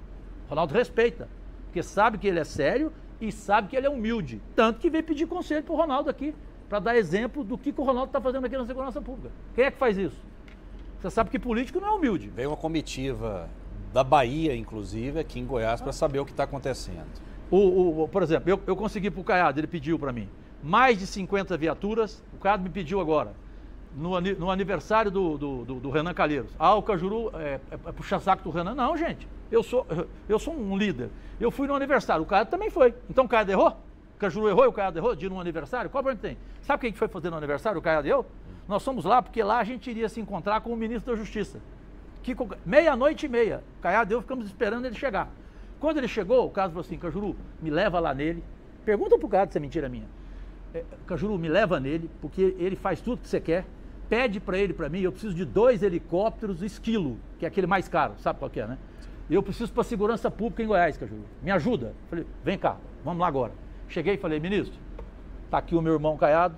Ronaldo respeita, porque sabe que ele é sério e sabe que ele é humilde. Tanto que veio pedir conselho para o Ronaldo aqui, para dar exemplo do que, que o Ronaldo está fazendo aqui na segurança pública. Quem é que faz isso? Você sabe que político não é humilde. Veio uma comitiva da Bahia, inclusive, aqui em Goiás, para saber o que está acontecendo. O, o, por exemplo, eu, eu consegui para o Caiado, ele pediu para mim mais de 50 viaturas, o Caiado me pediu agora no, no aniversário do, do, do, do, Renan Calheiros. Ah, o Cajuru é, é, é puxa-saco do Renan. Não, gente. Eu sou, eu sou um líder. Eu fui no aniversário, o cara também foi. Então o cara errou? O Cajuru errou e o cara errou de ir no aniversário? Qual problema tem? Sabe o que a gente foi fazer no aniversário? O cara deu? Nós fomos lá porque lá a gente iria se encontrar com o ministro da Justiça. Kiko, meia-noite e meia. O Caiado ficamos esperando ele chegar. Quando ele chegou, o caso falou assim: Cajuru, me leva lá nele. Pergunta pro cara se é mentira minha. É, Cajuru, me leva nele, porque ele faz tudo que você quer pede para ele, para mim, eu preciso de dois helicópteros esquilo, que é aquele mais caro, sabe qual que é, né? Eu preciso para segurança pública em Goiás, Caju. Me ajuda? Falei, vem cá, vamos lá agora. Cheguei e falei, ministro, tá aqui o meu irmão Caiado.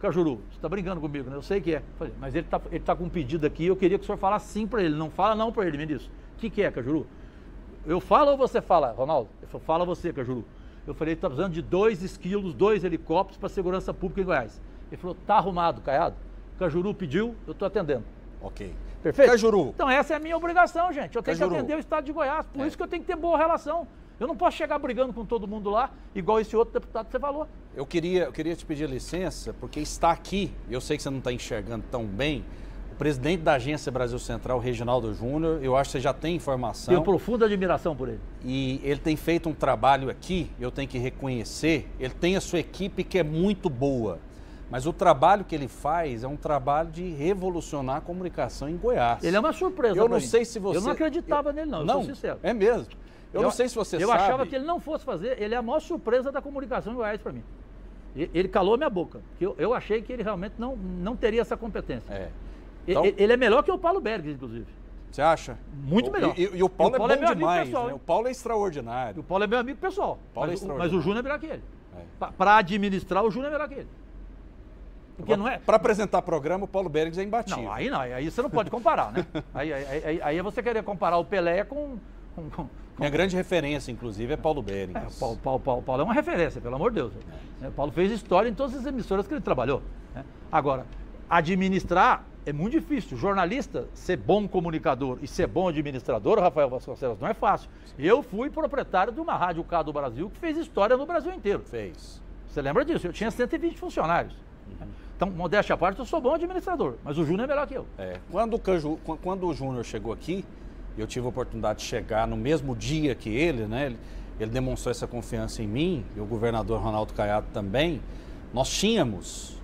Cajuru, você está brincando comigo, né? Eu sei que é. Falei, mas ele está ele tá com um pedido aqui, eu queria que o senhor falasse sim para ele. Não fala não para ele, ministro. O que, que é, Cajuru? Eu falo ou você fala, Ronaldo? Ele falou, fala você, Cajuru. Eu falei, está precisando de dois esquilos, dois helicópteros para segurança pública em Goiás. Ele falou, tá arrumado, Caiado. Cajuru pediu, eu estou atendendo. Ok. Perfeito? Cajuru. Então essa é a minha obrigação, gente. Eu tenho Cajuru. que atender o Estado de Goiás. Por é. isso que eu tenho que ter boa relação. Eu não posso chegar brigando com todo mundo lá, igual esse outro deputado que você falou. Eu queria, eu queria te pedir licença, porque está aqui, eu sei que você não está enxergando tão bem, o presidente da Agência Brasil Central, Reginaldo Júnior, eu acho que você já tem informação. Tenho profunda admiração por ele. E ele tem feito um trabalho aqui, eu tenho que reconhecer, ele tem a sua equipe que é muito boa. Mas o trabalho que ele faz é um trabalho de revolucionar a comunicação em Goiás. Ele é uma surpresa. Eu não mim. sei se você. Eu não acreditava eu... nele, não, não, eu sou sincero. É mesmo. Eu, eu não sei se você eu sabe. Eu achava que ele não fosse fazer, ele é a maior surpresa da comunicação em Goiás para mim. Ele calou minha boca. Eu, eu achei que ele realmente não, não teria essa competência. É. Então... Ele, é melhor que o Paulo Berges, inclusive. Você acha? Muito melhor. E, e o, Paulo o, Paulo é, é bom demais. Pessoal, né? O Paulo é extraordinário. O Paulo é meu amigo pessoal. Paulo mas, é extraordinário. mas o Júnior é melhor que ele. É. Para administrar, o Júnior é melhor que ele. Porque não é... Para apresentar programa, o Paulo Bergs é imbatível. Não, aí não, aí você não pode comparar, né? aí, aí, aí, aí é você querer comparar o Pelé com, com, com, Minha grande referência, inclusive, é Paulo Berings. É, Paulo, Paulo, Paulo, Paulo, é uma referência, pelo amor de Deus. É, Paulo fez história em todas as emissoras que ele trabalhou. Né? Agora, administrar é muito difícil. Jornalista, ser bom comunicador e ser bom administrador, Rafael Vasconcelos, não é fácil. Eu fui proprietário de uma rádio K do Brasil que fez história no Brasil inteiro. Fez. Você lembra disso? Eu tinha 120 funcionários. Uhum. Então, modéstia à parte, eu sou bom administrador, mas o Júnior é melhor que eu. É. Quando, o quando o Júnior chegou aqui, eu tive a oportunidade de chegar no mesmo dia que ele, né? Ele, ele demonstrou essa confiança em mim e o governador Ronaldo Caiado também. Nós tínhamos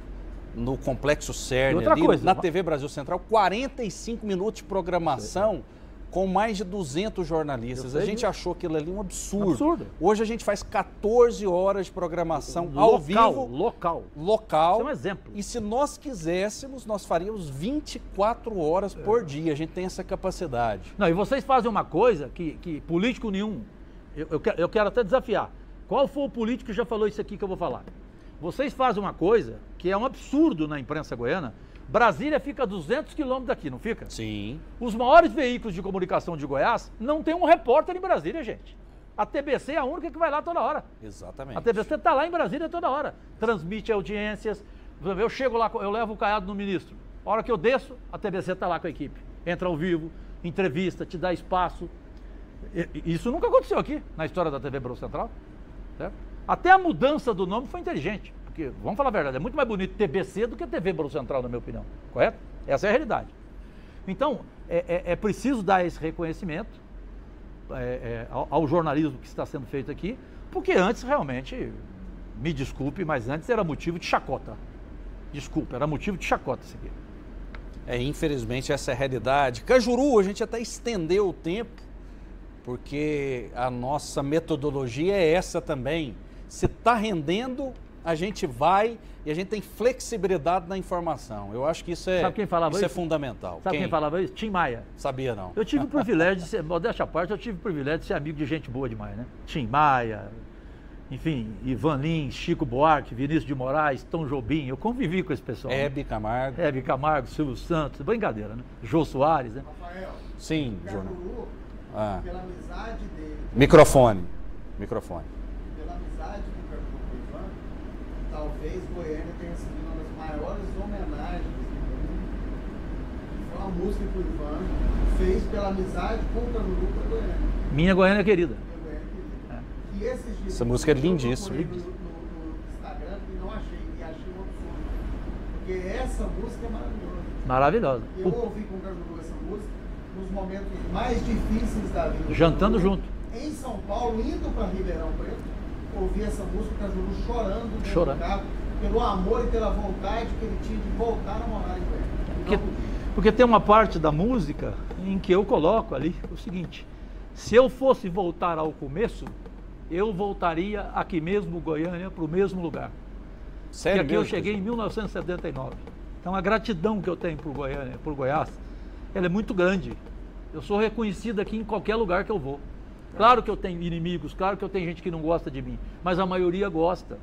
no Complexo CERN, ali, coisa, na TV Brasil Central, 45 minutos de programação. É com mais de 200 jornalistas. A gente achou aquilo ali um absurdo. absurdo. Hoje a gente faz 14 horas de programação local, ao vivo. Local. Local. Isso é um exemplo. E se nós quiséssemos, nós faríamos 24 horas é. por dia. A gente tem essa capacidade. Não, e vocês fazem uma coisa que, que político nenhum. Eu, eu, quero, eu quero até desafiar. Qual foi o político que já falou isso aqui que eu vou falar? Vocês fazem uma coisa que é um absurdo na imprensa goiana Brasília fica a 200 quilômetros daqui, não fica? Sim. Os maiores veículos de comunicação de Goiás não tem um repórter em Brasília, gente. A TBC é a única que vai lá toda hora. Exatamente. A TBC está lá em Brasília toda hora. Transmite audiências. Eu chego lá, eu levo o caiado no ministro. A hora que eu desço, a TBC está lá com a equipe. Entra ao vivo, entrevista, te dá espaço. Isso nunca aconteceu aqui, na história da TV Brasil Central. Certo? Até a mudança do nome foi inteligente porque, vamos falar a verdade, é muito mais bonito TBC do que TV Brasil Central, na minha opinião. Correto? Essa é a realidade. Então, é, é, é preciso dar esse reconhecimento é, é, ao, ao, jornalismo que está sendo feito aqui, porque antes realmente, me desculpe, mas antes era motivo de chacota. Desculpa, era motivo de chacota isso aqui. É, infelizmente, essa é a realidade. Cajuru, a gente até estendeu o tempo, porque a nossa metodologia é essa também. Se está rendendo, a gente vai e a gente tem flexibilidade na informação. Eu acho que isso é, Sabe quem falava isso, é isso? é fundamental. Sabe quem? quem? falava isso? Tim Maia. Sabia não. Eu tive o privilégio de ser, modéstia à parte, eu tive o privilégio de ser amigo de gente boa demais, né? Tim Maia, enfim, Ivan Lins, Chico Buarque, Vinícius de Moraes, Tom Jobim, eu convivi com esse pessoal. Né? Hebe Camargo. Hebe Camargo, Silvio Santos, brincadeira, né? Jô Soares, né? Rafael. Sim, Júnior. Ah. Pela amizade dele. Microfone. Microfone. Pela amizade dele talvez Goiânia tenha sido uma das maiores homenagens do mundo. Foi uma música que o Ivan fez pela amizade com o Canguru para Goiânia. Minha Goiânia Querida. Minha Goiânia Querida. É. Essa música é lindíssima. No, no, no Instagram e não achei, e achei Porque essa música é maravilhosa. Maravilhosa. Eu ouvi com o Canguru essa música nos momentos mais difíceis da vida. Jantando junto. Em São Paulo, indo para Ribeirão Preto ouvir essa música, tá o Cajuru chorando, chorando. Carro, pelo amor e pela vontade que ele tinha de voltar a morar em Goiânia. Porque, então, porque tem uma parte da música em que eu coloco ali o seguinte: se eu fosse voltar ao começo, eu voltaria aqui mesmo, Goiânia, para o mesmo lugar. Sério? E aqui mesmo? eu cheguei em 1979. Então a gratidão que eu tenho por Goiânia, por Goiás, ela é muito grande. Eu sou reconhecido aqui em qualquer lugar que eu vou. Claro que eu tenho inimigos, claro que eu tenho gente que não gosta de mim, mas a maioria gosta.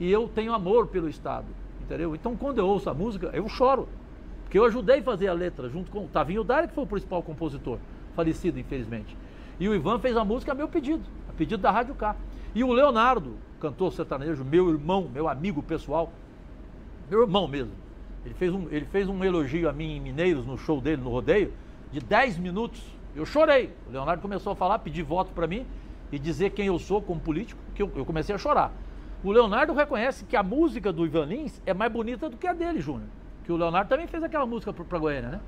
E eu tenho amor pelo Estado, entendeu? Então quando eu ouço a música, eu choro. Porque eu ajudei a fazer a letra junto com o Tavinho Dário, que foi o principal compositor, falecido, infelizmente. E o Ivan fez a música a meu pedido, a pedido da Rádio K. E o Leonardo, cantor sertanejo, meu irmão, meu amigo pessoal, meu irmão mesmo. Ele fez um, ele fez um elogio a mim em Mineiros, no show dele, no rodeio, de 10 minutos eu chorei. O Leonardo começou a falar, pedir voto para mim e dizer quem eu sou como político, que eu, eu, comecei a chorar. O Leonardo reconhece que a música do Ivan Lins é mais bonita do que a dele, Júnior. Que o Leonardo também fez aquela música para Goiânia, né?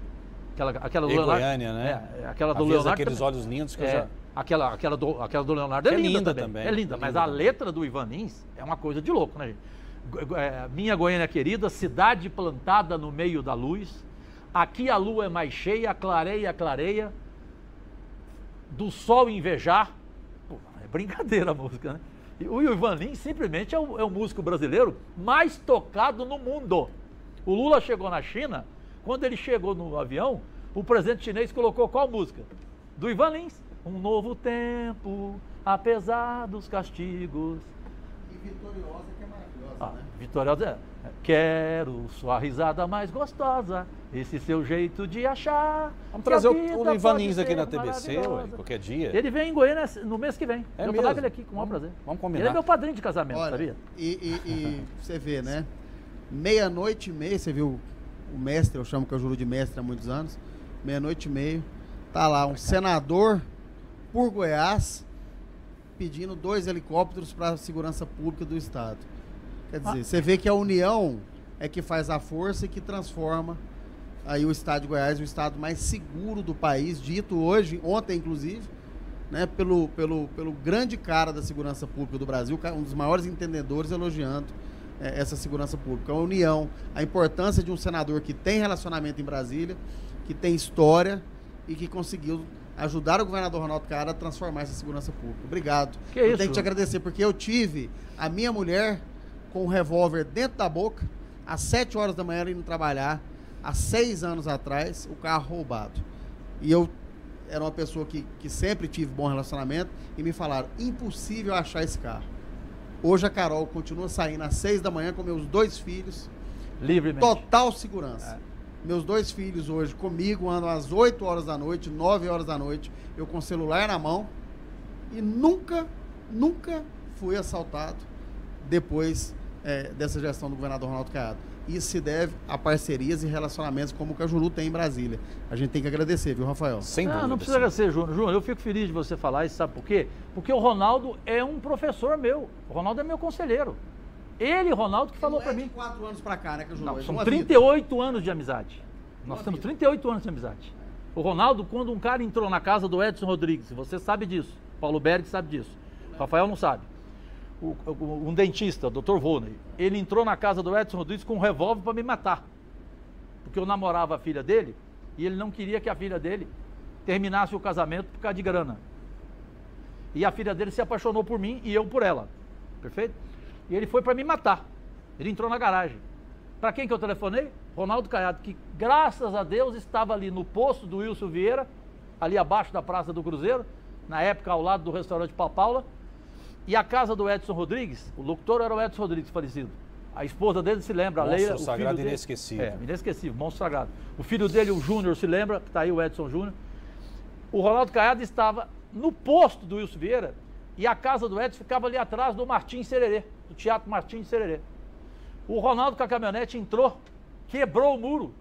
Aquela, aquela do e Leonardo. Goiânia, né? É, é aquela do Às Leonardo. aqueles também. olhos lindos que é, eu já. Aquela, aquela, do, aquela do Leonardo é, é, linda, linda também. também. É linda, é mas linda. a letra do Ivan Lins é uma coisa de louco, né, gente? É, minha Goiânia querida, cidade plantada no meio da luz. Aqui a lua é mais cheia, clareia, clareia do sol invejar. Pô, é brincadeira a música, né? E o Ivan Lins simplesmente é o, é o músico brasileiro mais tocado no mundo. O Lula chegou na China, quando ele chegou no avião, o presidente chinês colocou qual música? Do Ivan Lins. Um novo tempo, apesar dos castigos, e Vitoriosa, que é maravilhosa, ah, né? Vitoriosa, é. quero sua risada mais gostosa, esse seu jeito de achar. Vamos trazer o, Ivanins aqui na TBC, ué, qualquer dia. Ele vem em Goiânia no mês que vem. É Eu mesmo? ele aqui, com o maior hum, prazer. Vamos combinar. Ele é meu padrinho de casamento, Olha, sabia? E, e, e você vê, né? Meia-noite e meia, você viu o mestre, eu chamo que eu juro de mestre há muitos anos, meia-noite e meia, tá lá um senador por Goiás, pedindo dois helicópteros para a segurança pública do Estado. Quer dizer, ah. você vê que a União é que faz a força e que transforma aí o Estado de Goiás o estado mais seguro do país, dito hoje, ontem inclusive, né, pelo, pelo, pelo grande cara da segurança pública do Brasil, um dos maiores entendedores elogiando é, essa segurança pública. A União, a importância de um senador que tem relacionamento em Brasília, que tem história e que conseguiu ajudar o governador Ronaldo Cara a transformar essa segurança pública. Obrigado. Que eu isso? tenho que te agradecer, porque eu tive a minha mulher com o um revólver dentro da boca, às 7 horas da manhã, indo trabalhar, há seis anos atrás, o carro roubado. E eu era uma pessoa que, que sempre tive bom relacionamento, e me falaram: impossível achar esse carro. Hoje a Carol continua saindo às seis da manhã com meus dois filhos. Livremente. Total segurança. É. Meus dois filhos hoje comigo andam às 8 horas da noite, 9 horas da noite, eu com o celular na mão e nunca, nunca fui assaltado depois é, dessa gestão do governador Ronaldo Caiado. Isso se deve a parcerias e relacionamentos como o Cajuru tem em Brasília. A gente tem que agradecer, viu, Rafael? Sem ah, dúvida. Não, não precisa agradecer, Júnior. Júnior, eu fico feliz de você falar isso, sabe por quê? Porque o Ronaldo é um professor meu. O Ronaldo é meu conselheiro. Ele, Ronaldo, que falou para é mim. quatro anos para cá, né, que Não, são 38 vida. anos de amizade. Uma Nós temos 38 anos de amizade. O Ronaldo, quando um cara entrou na casa do Edson Rodrigues, você sabe disso, Paulo Berg sabe disso, Rafael não sabe. O, o, um dentista, o Dr. Volney, ele entrou na casa do Edson Rodrigues com um revólver para me matar. Porque eu namorava a filha dele e ele não queria que a filha dele terminasse o casamento por causa de grana. E a filha dele se apaixonou por mim e eu por ela. Perfeito? E ele foi para me matar. Ele entrou na garagem. Para quem que eu telefonei? Ronaldo Caiado, que graças a Deus estava ali no posto do Wilson Vieira, ali abaixo da Praça do Cruzeiro, na época ao lado do restaurante Papaula, e a casa do Edson Rodrigues, o locutor era o Edson Rodrigues, falecido. A esposa dele se lembra, Monstro a Leila. Monstro sagrado o inesquecível. é, inesquecível, monstro sagrado. O filho dele, o Júnior, se lembra, que está aí o Edson Júnior. O Ronaldo Caiado estava no posto do Wilson Vieira, e a casa do Edson ficava ali atrás do Martins Sererê, do Teatro Martins Sererê. O Ronaldo com a caminhonete entrou, quebrou o muro,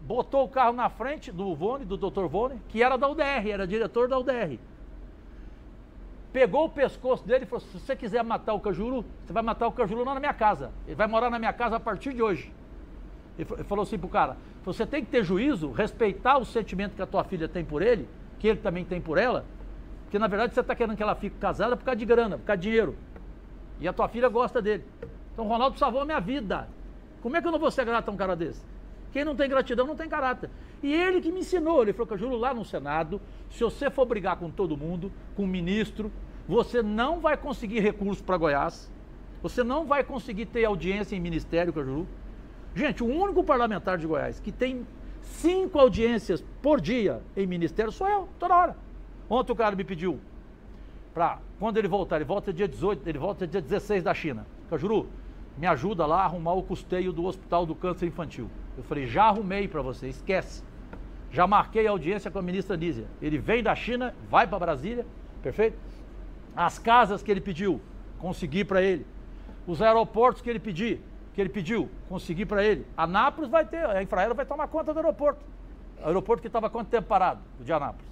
botou o carro na frente do Vone, do Dr. Vone, que era da UDR, era diretor da UDR. Pegou o pescoço dele e falou: se você quiser matar o Cajuru, você vai matar o Cajuru lá na minha casa. Ele vai morar na minha casa a partir de hoje. Ele falou assim pro cara: você tem que ter juízo, respeitar o sentimento que a tua filha tem por ele, que ele também tem por ela, porque na verdade você está querendo que ela fique casada por causa de grana, por causa de dinheiro. E a tua filha gosta dele. Então o Ronaldo salvou a minha vida. Como é que eu não vou ser grato a um cara desse? Quem não tem gratidão não tem caráter. E ele que me ensinou, ele falou que eu juro lá no Senado, se você for brigar com todo mundo, com o ministro, você não vai conseguir recurso para Goiás, você não vai conseguir ter audiência em ministério, que eu juro. Gente, o único parlamentar de Goiás que tem cinco audiências por dia em ministério sou eu, toda hora. Ontem o cara me pediu para, quando ele voltar, ele volta dia 18, ele volta dia 16 da China. Cajuru, me ajuda lá a arrumar o custeio do Hospital do Câncer Infantil. Eu falei, já arrumei para você, esquece. Já marquei a audiência com a ministra Nízia. Ele vem da China, vai para Brasília, perfeito? As casas que ele pediu, consegui para ele. Os aeroportos que ele pediu, que ele pediu, consegui para ele. Anápolis vai ter, a Infraero vai tomar conta do aeroporto. O aeroporto que estava quanto tempo parado, o de Anápolis?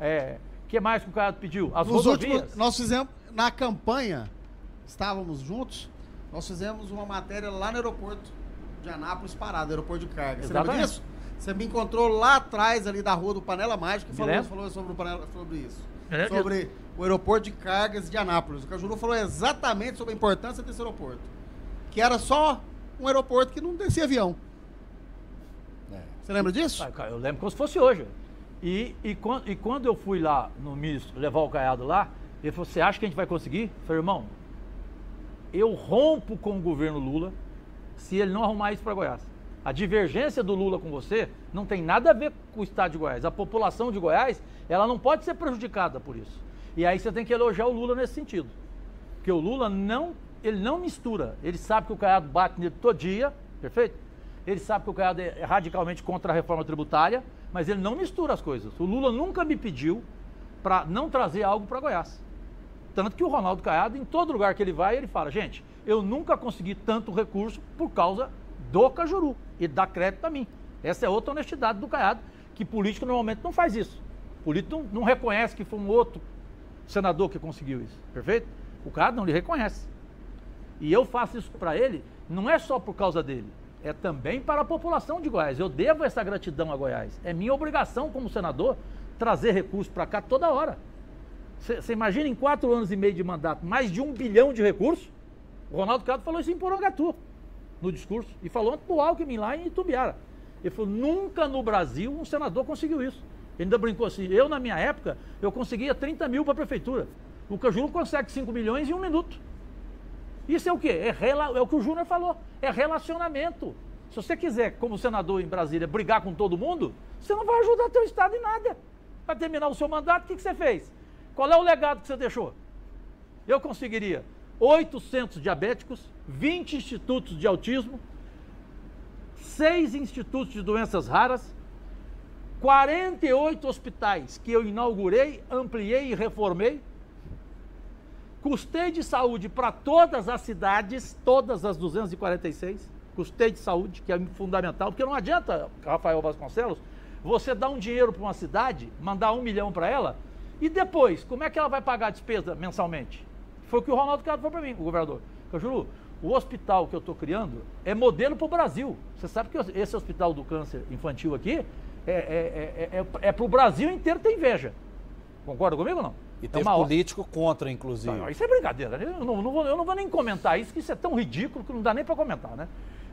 É, que mais que o Caiado pediu? As Nos rodovias? Últimos, nós fizemos, na campanha, estávamos juntos, nós fizemos uma matéria lá no aeroporto de Anápolis parado, aeroporto de carga. Exatamente. Você lembra disso? Você me encontrou lá atrás, ali da rua do Panela Mágica, e falou, falou sobre, panela, sobre isso. sobre o aeroporto de cargas de Anápolis. O Cajuru falou exatamente sobre a importância desse aeroporto. Que era só um aeroporto que não descia avião. É. Você lembra disso? Eu lembro como se fosse hoje. E, e, e, quando eu fui lá no ministro levar o Caiado lá, ele falou: Você acha que a gente vai conseguir? Eu falei, irmão, eu rompo com o governo Lula se ele não arrumar isso para Goiás. A divergência do Lula com você não tem nada a ver com o estado de Goiás. A população de Goiás, ela não pode ser prejudicada por isso. E aí você tem que elogiar o Lula nesse sentido. Porque o Lula não, ele não mistura. Ele sabe que o Caiado bate nele todo dia, perfeito? Ele sabe que o Caiado é radicalmente contra a reforma tributária, mas ele não mistura as coisas. O Lula nunca me pediu para não trazer algo para Goiás. Tanto que o Ronaldo Caiado, em todo lugar que ele vai, ele fala: gente, eu nunca consegui tanto recurso por causa do Cajuru e dá crédito a mim. Essa é outra honestidade do Caiado, que político normalmente não faz isso. O político não, não reconhece que foi um outro senador que conseguiu isso, perfeito? O Caiado não lhe reconhece. E eu faço isso para ele, não é só por causa dele é também para a população de Goiás. Eu devo essa gratidão a Goiás. É minha obrigação como senador trazer recursos para cá toda hora. Você imagina em quatro anos e meio de mandato, mais de um bilhão de recursos? O Ronaldo Cato falou isso em Porangatu, no discurso, e falou antes do Alckmin lá em Itumbiara. Ele falou, nunca no Brasil um senador conseguiu isso. Ele ainda brincou assim, eu na minha época, eu conseguia 30 mil para a prefeitura. O Cajuru consegue 5 milhões em um minuto. Isso é o quê? É, rela... é o que o Júnior falou, é relacionamento. Se você quiser, como senador em Brasília, brigar com todo mundo, você não vai ajudar teu Estado em nada. Para terminar o seu mandato, o que, que você fez? Qual é o legado que você deixou? Eu conseguiria 800 diabéticos, 20 institutos de autismo, 6 institutos de doenças raras, 48 hospitais que eu inaugurei, ampliei e reformei, custeio de saúde para todas as cidades, todas as 246, custeio de saúde, que é fundamental, porque não adianta, Rafael Vasconcelos, você dar um dinheiro para uma cidade, mandar um milhão para ela, e depois, como é que ela vai pagar a despesa mensalmente? Foi o que o Ronaldo Cado falou para mim, o governador. Cajuru, o hospital que eu estou criando é modelo para o Brasil. Você sabe que esse hospital do câncer infantil aqui é, é, é, é, é para o Brasil inteiro ter inveja. Concorda comigo ou não? E tem é uma... político contra, inclusive. Não, isso é brincadeira. Né? Eu não, não vou, eu não vou nem comentar isso, que isso é tão ridículo que não dá nem para comentar, né?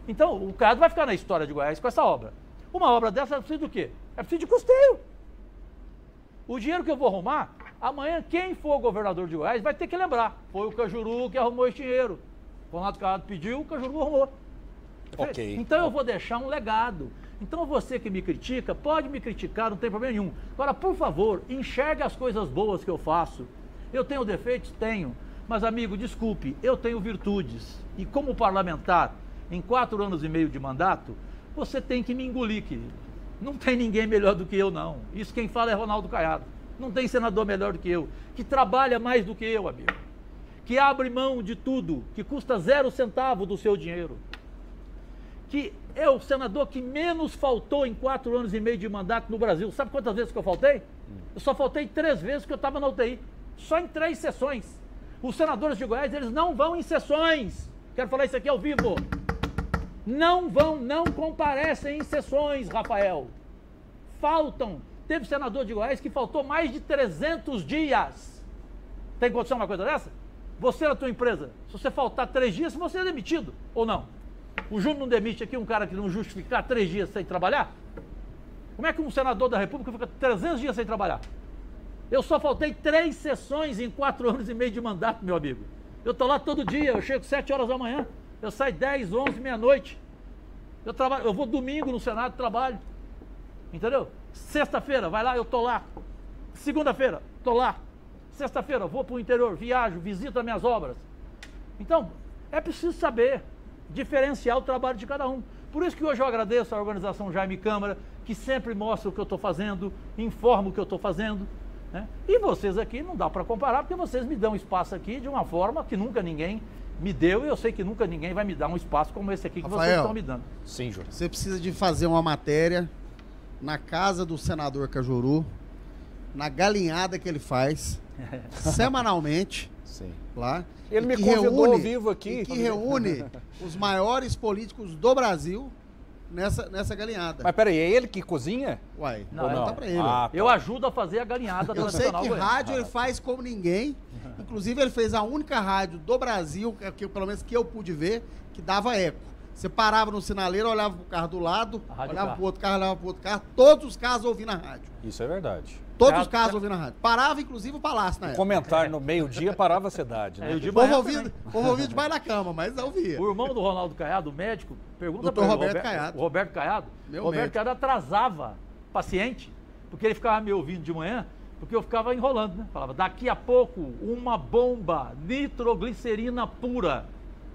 Então, o Cado vai ficar na história de Goiás com essa obra. Uma obra dessa é preciso do quê? É preciso de custeio. O dinheiro que eu vou arrumar, amanhã quem for governador de Goiás vai ter que lembrar. Foi o Cajuru que arrumou esse dinheiro. Ronaldo Cado pediu, o Cajuru arrumou. Ok. Então eu vou deixar um legado. Então você que me critica, pode me criticar, não tem problema nenhum. Agora, por favor, enxergue as coisas boas que eu faço. Eu tenho defeitos? Tenho. Mas, amigo, desculpe, eu tenho virtudes. E como parlamentar, em quatro anos e meio de mandato, você tem que me engolir, querido. Não tem ninguém melhor do que eu, não. Isso quem fala é Ronaldo Caiado. Não tem senador melhor do que eu, que trabalha mais do que eu, amigo. Que abre mão de tudo, que custa zero centavo do seu dinheiro que é o senador que menos faltou em quatro anos e meio de mandato no Brasil. Sabe quantas vezes que eu faltei? Eu só faltei três vezes que eu estava na UTI. Só em três sessões. Os senadores de Goiás, eles não vão em sessões. Quero falar isso aqui ao vivo. Não vão, não comparecem em sessões, Rafael. Faltam. Teve senador de Goiás que faltou mais de 300 dias. Tem condição uma coisa dessa? Você na tua empresa, se você faltar três dias, você é demitido ou não? O Júnior não demite aqui um cara que não justificar três dias sem trabalhar? Como é que um senador da República fica 300 dias sem trabalhar? Eu só faltei três sessões em quatro anos e meio de mandato, meu amigo. Eu estou lá todo dia, eu chego 7 horas da manhã, eu saio 10, 11, meia-noite. Eu, trabalho, eu vou domingo no Senado, trabalho. Entendeu? Sexta-feira, vai lá, eu tô lá. Segunda-feira, tô lá. Sexta-feira, vou para o interior, viajo, visito as minhas obras. Então, é preciso saber diferenciar o trabalho de cada um. Por isso que hoje eu agradeço à organização Jaime Câmara, que sempre mostra o que eu estou fazendo, informa o que eu estou fazendo. Né? E vocês aqui não dá para comparar, porque vocês me dão espaço aqui de uma forma que nunca ninguém me deu e eu sei que nunca ninguém vai me dar um espaço como esse aqui que Rafael, vocês estão me dando. Sim, Júlio. Você precisa de fazer uma matéria na casa do senador Cajuru, na galinhada que ele faz, semanalmente. Sim. lá. Ele me convidou reúne, ao vivo aqui. Que reúne os maiores políticos do Brasil nessa, nessa galinhada. Mas peraí, é ele que cozinha? Uai, não, não. tá pra ele. Ah, tá. Eu ajudo a fazer a galinhada Eu sei que rádio ele faz como ninguém. Inclusive, ele fez a única rádio do Brasil, que, é pelo menos que eu pude ver, que dava eco. Você parava no sinaleiro, olhava pro carro do lado, olhava carro. pro outro carro, olhava pro outro carro, todos os carros ouvindo a rádio. Isso é verdade. Todos os casos ouvindo na rádio. Parava, inclusive, o Palácio na época. Comentar é. no meio-dia parava a cidade, né? É, o povo ouvindo, povo ouvindo demais na cama, mas ouvia. O irmão do Ronaldo Caiado, o médico, pergunta para o Roberto, Roberto Caiado. Roberto Caiado. Meu Roberto médico. Caiado atrasava paciente, porque ele ficava me ouvindo de manhã, porque eu ficava enrolando, né? Falava, daqui a pouco, uma bomba, nitroglicerina pura.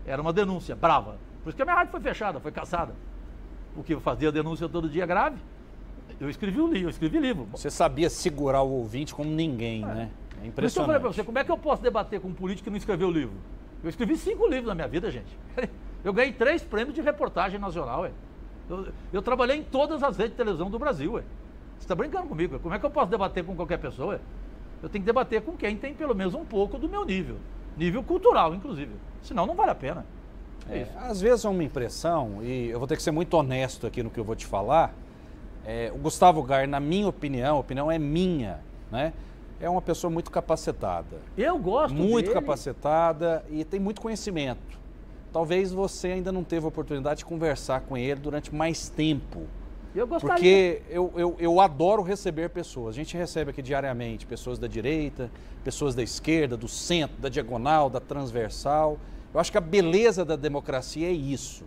Era uma denúncia brava. Por isso que a minha rádio foi fechada, foi caçada. Porque eu fazia denúncia todo dia grave eu escrevi um livro, eu escrevi livro. Você sabia segurar o ouvinte como ninguém, é. né? É impressionante. Por isso eu falei para você, como é que eu posso debater com um político que não escreveu livro? Eu escrevi cinco livros na minha vida, gente. Eu ganhei três prêmios de reportagem nacional, ué. Eu, eu trabalhei em todas as redes de televisão do Brasil, ué. Você está brincando comigo? Ué. Como é que eu posso debater com qualquer pessoa? Ué? Eu tenho que debater com quem tem pelo menos um pouco do meu nível. Nível cultural, inclusive. Senão não vale a pena. É, é às vezes é uma impressão, e eu vou ter que ser muito honesto aqui no que eu vou te falar, é, o Gustavo Gar, na minha opinião, a opinião é minha, né? É uma pessoa muito capacitada. Eu gosto Muito dele. capacitada e tem muito conhecimento. Talvez você ainda não teve a oportunidade de conversar com ele durante mais tempo. Eu gostaria. Porque eu, eu, eu adoro receber pessoas. A gente recebe aqui diariamente pessoas da direita, pessoas da esquerda, do centro, da diagonal, da transversal. Eu acho que a beleza da democracia é isso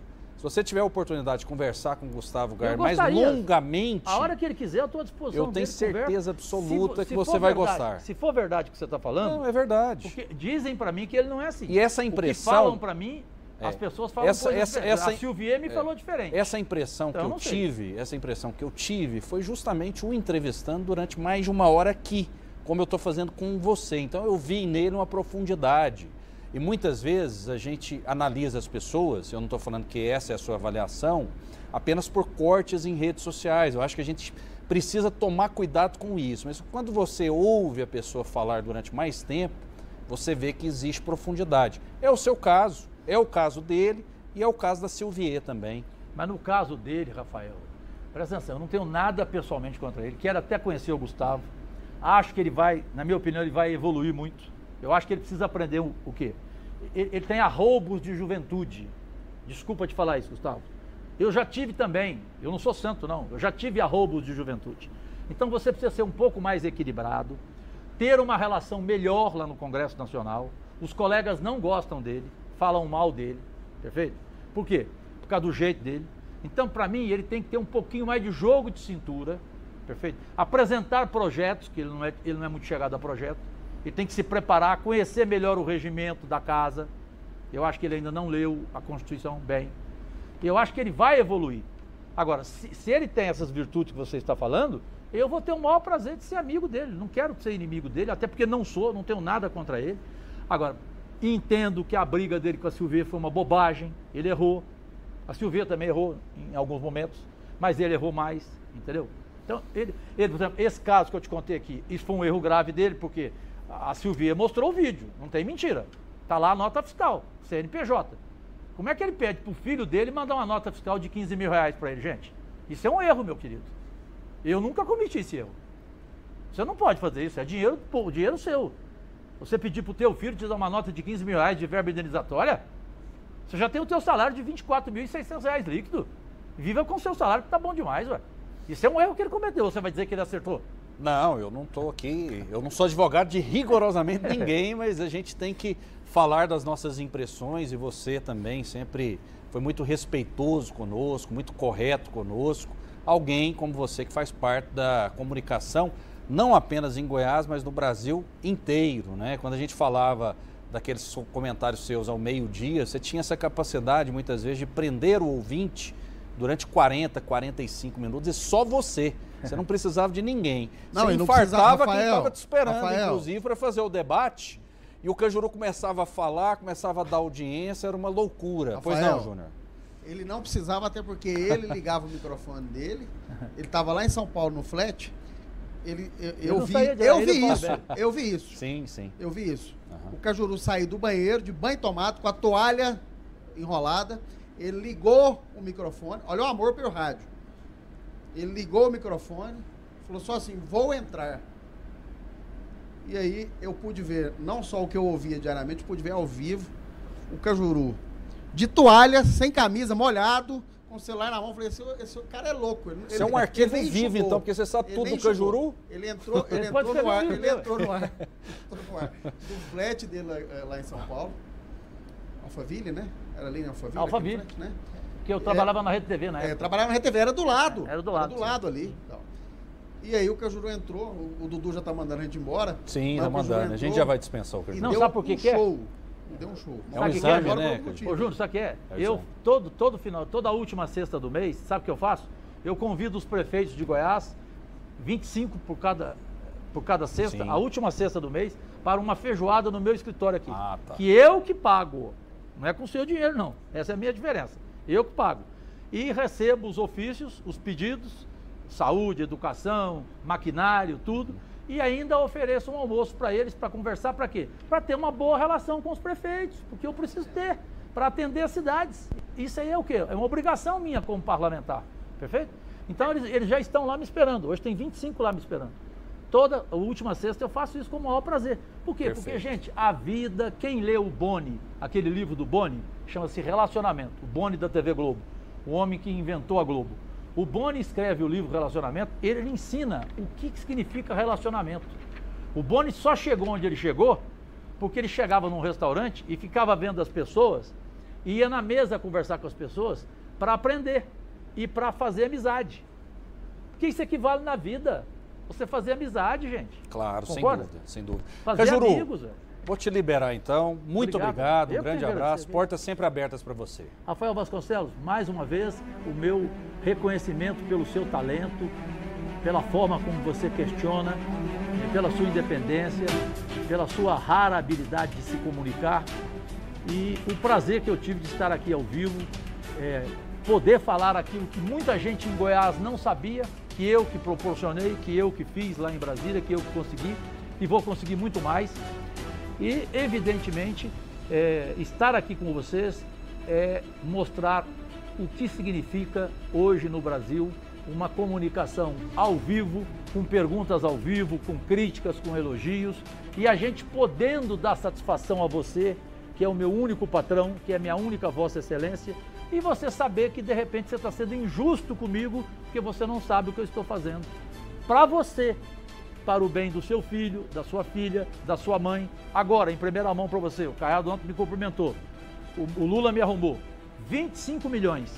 você tiver a oportunidade de conversar com o Gustavo Gayer mais longamente. A hora que ele quiser, eu estou à disposição. Eu tenho certeza absoluta se, que você vai gostar. Se for verdade o que você está falando. Não, é verdade. Porque dizem para mim que ele não é assim. E essa impressão. O falam para mim. É. As pessoas falam essa, essa, essa, a Silvier me é. falou diferente. Essa impressão então, que eu, eu tive, essa impressão que eu tive foi justamente o entrevistando durante mais de uma hora aqui, como eu estou fazendo com você. Então eu vi nele uma profundidade e muitas vezes a gente analisa as pessoas, eu não estou falando que essa é a sua avaliação, apenas por cortes em redes sociais. Eu acho que a gente precisa tomar cuidado com isso. Mas quando você ouve a pessoa falar durante mais tempo, você vê que existe profundidade. É o seu caso, é o caso dele e é o caso da Silvier também. Mas no caso dele, Rafael, presta atenção, eu não tenho nada pessoalmente contra ele. Quero até conhecer o Gustavo. Acho que ele vai, na minha opinião, ele vai evoluir muito. Eu acho que ele precisa aprender o, o quê? ele, ele tem arroubos de juventude. Desculpa te falar isso, Gustavo. Eu já tive também, eu não sou santo não, eu já tive arroubos de juventude. Então você precisa ser um pouco mais equilibrado, ter uma relação melhor lá no Congresso Nacional. Os colegas não gostam dele, falam mal dele, perfeito? Por quê? Por causa do jeito dele. Então, para mim, ele tem que ter um pouquinho mais de jogo de cintura, perfeito? Apresentar projetos, que ele não é, ele não é muito chegado a projetos ele tem que se preparar, conhecer melhor o regimento da casa. Eu acho que ele ainda não leu a Constituição bem. Eu acho que ele vai evoluir. Agora, se, se ele tem essas virtudes que você está falando, eu vou ter o maior prazer de ser amigo dele. Não quero ser inimigo dele, até porque não sou, não tenho nada contra ele. Agora, entendo que a briga dele com a Silvia foi uma bobagem, ele errou. A Silvia também errou em alguns momentos, mas ele errou mais, entendeu? Então, ele, ele, por exemplo, esse caso que eu te contei aqui, isso foi um erro grave dele, porque a Silvia mostrou o vídeo, não tem mentira. Está lá a nota fiscal, CNPJ. Como é que ele pede para o filho dele mandar uma nota fiscal de 15 mil reais para ele, gente? Isso é um erro, meu querido. Eu nunca cometi esse erro. Você não pode fazer isso, é dinheiro, pô, dinheiro seu. Você pedir para o teu filho te dar uma nota de 15 mil reais de verba indenizatória, você já tem o teu salário de 24.600 reais líquido. Viva com o seu salário que tá bom demais, ué. Isso é um erro que ele cometeu, você vai dizer que ele acertou. Não, eu não estou aqui, eu não sou advogado de rigorosamente ninguém, mas a gente tem que falar das nossas impressões e você também sempre foi muito respeitoso conosco, muito correto conosco. Alguém como você que faz parte da comunicação, não apenas em Goiás, mas no Brasil inteiro, né? Quando a gente falava daqueles comentários seus ao meio-dia, você tinha essa capacidade muitas vezes de prender o ouvinte durante 40, 45 minutos, e só você. Você não precisava de ninguém. Não, você infartava não quem estava te esperando, Rafael. inclusive, para fazer o debate. E o Cajuru começava a falar, começava a dar audiência, era uma loucura. Rafael, pois não, Júnior? Ele não precisava, até porque ele ligava o microfone dele, ele estava lá em São Paulo, no flat, ele, eu, eu, vi, eu vi isso. Eu vi isso. Sim, sim. Eu vi isso. Uhum. O Cajuru saiu do banheiro, de banho tomado, com a toalha enrolada. Ele ligou o microfone, olha o amor pelo rádio. Ele ligou o microfone, falou só assim: vou entrar. E aí eu pude ver não só o que eu ouvia diariamente, pude ver ao vivo o Cajuru de toalha, sem camisa, molhado, com o celular na mão. Falei: esse, esse cara é louco. Ele, você ele, é um arquivo vivo, então, porque você sabe ele tudo do Cajuru? Ele entrou, ele entrou no ar, ele entrou no ar. entrou no ar. Do flat dele eh, lá em São Paulo, Alphaville, né? Era ali na Alphaville? Alphaville. Frente, né? Que eu trabalhava é, na Rede TV, né? É, trabalhava na Rede TV, né? é, era do lado. Era do lado. Era do lado, ali. Então. E aí o Cajuru entrou, o, o, Dudu já tá mandando a gente embora. Sim, tá mandando. Entrou, a gente já vai dispensar o Cajuru. Não, sabe por que um que é? Show. Deu um show. É um exame, que é? é né? Ô, Júnior, sabe o que é? é eu, todo, todo final, toda última sexta do mês, sabe o que eu faço? Eu convido os prefeitos de Goiás, 25 por cada, por cada sexta, Sim. a última sexta do mês, para uma feijoada no meu escritório aqui. Ah, tá. Que eu que pago. Não é com o seu dinheiro, não. Essa é a minha diferença. Eu que pago. E recebo os ofícios, os pedidos, saúde, educação, maquinário, tudo. E ainda ofereço um almoço para eles para conversar para quê? Para ter uma boa relação com os prefeitos, porque eu preciso ter para atender as cidades. Isso aí é o quê? É uma obrigação minha como parlamentar. Perfeito? Então eles, eles já estão lá me esperando. Hoje tem 25 lá me esperando toda última sexta eu faço isso com o maior prazer. Por quê? Perfeito. Porque, gente, a vida, quem lê o Boni, aquele livro do Boni, chama-se Relacionamento, o Boni da TV Globo, o homem que inventou a Globo. O Boni escreve o livro Relacionamento, ele ensina o que significa relacionamento. O Boni só chegou onde ele chegou porque ele chegava num restaurante e ficava vendo as pessoas, e ia na mesa conversar com as pessoas para aprender e para fazer amizade. Porque isso equivale é na vida você fazer amizade, gente. Claro, Concorda? sem dúvida, sem dúvida. Fazer Cajuru, amigos, velho. Vou te liberar então. Muito obrigado, obrigado um grande abraço. Portas sempre abertas para você. Rafael Vasconcelos, mais uma vez, o meu reconhecimento pelo seu talento, pela forma como você questiona, pela sua independência, pela sua rara habilidade de se comunicar e o prazer que eu tive de estar aqui ao vivo, é, poder falar aquilo que muita gente em Goiás não sabia que eu que proporcionei, que eu que fiz lá em Brasília, que eu que consegui e vou conseguir muito mais. E, evidentemente, é, estar aqui com vocês é mostrar o que significa hoje no Brasil uma comunicação ao vivo, com perguntas ao vivo, com críticas, com elogios e a gente podendo dar satisfação a você, que é o meu único patrão, que é a minha única Vossa Excelência, e você saber que de repente você está sendo injusto comigo porque você não sabe o que eu estou fazendo. Para você, para o bem do seu filho, da sua filha, da sua mãe. Agora, em primeira mão para você, o Caiado ontem me cumprimentou. O, o Lula me arrumou. 25 milhões,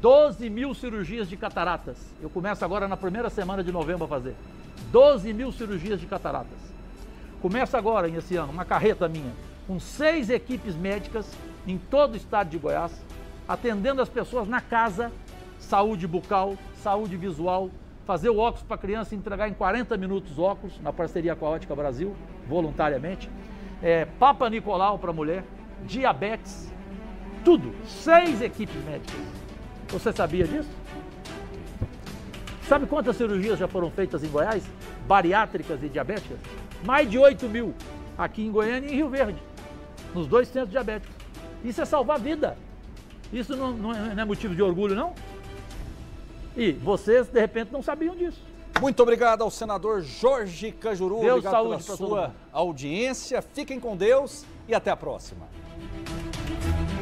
12 mil cirurgias de cataratas. Eu começo agora na primeira semana de novembro a fazer. 12 mil cirurgias de cataratas. Começa agora, nesse ano, uma carreta minha, com seis equipes médicas em todo o estado de Goiás, atendendo as pessoas na casa, saúde bucal, saúde visual, fazer o óculos para criança, entregar em 40 minutos óculos, na parceria com a Ótica Brasil, voluntariamente. É, Papa Nicolau para mulher, diabetes, tudo. Seis equipes médicas. Você sabia disso? Sabe quantas cirurgias já foram feitas em Goiás? Bariátricas e diabéticas? Mais de 8 mil aqui em Goiânia e em Rio Verde, nos dois centros diabéticos. Isso é salvar vida. Isso não, não, é, não é motivo de orgulho, não? E vocês, de repente, não sabiam disso. Muito obrigado ao senador Jorge Cajuru. Deus obrigado pela sua audiência. Fiquem com Deus e até a próxima.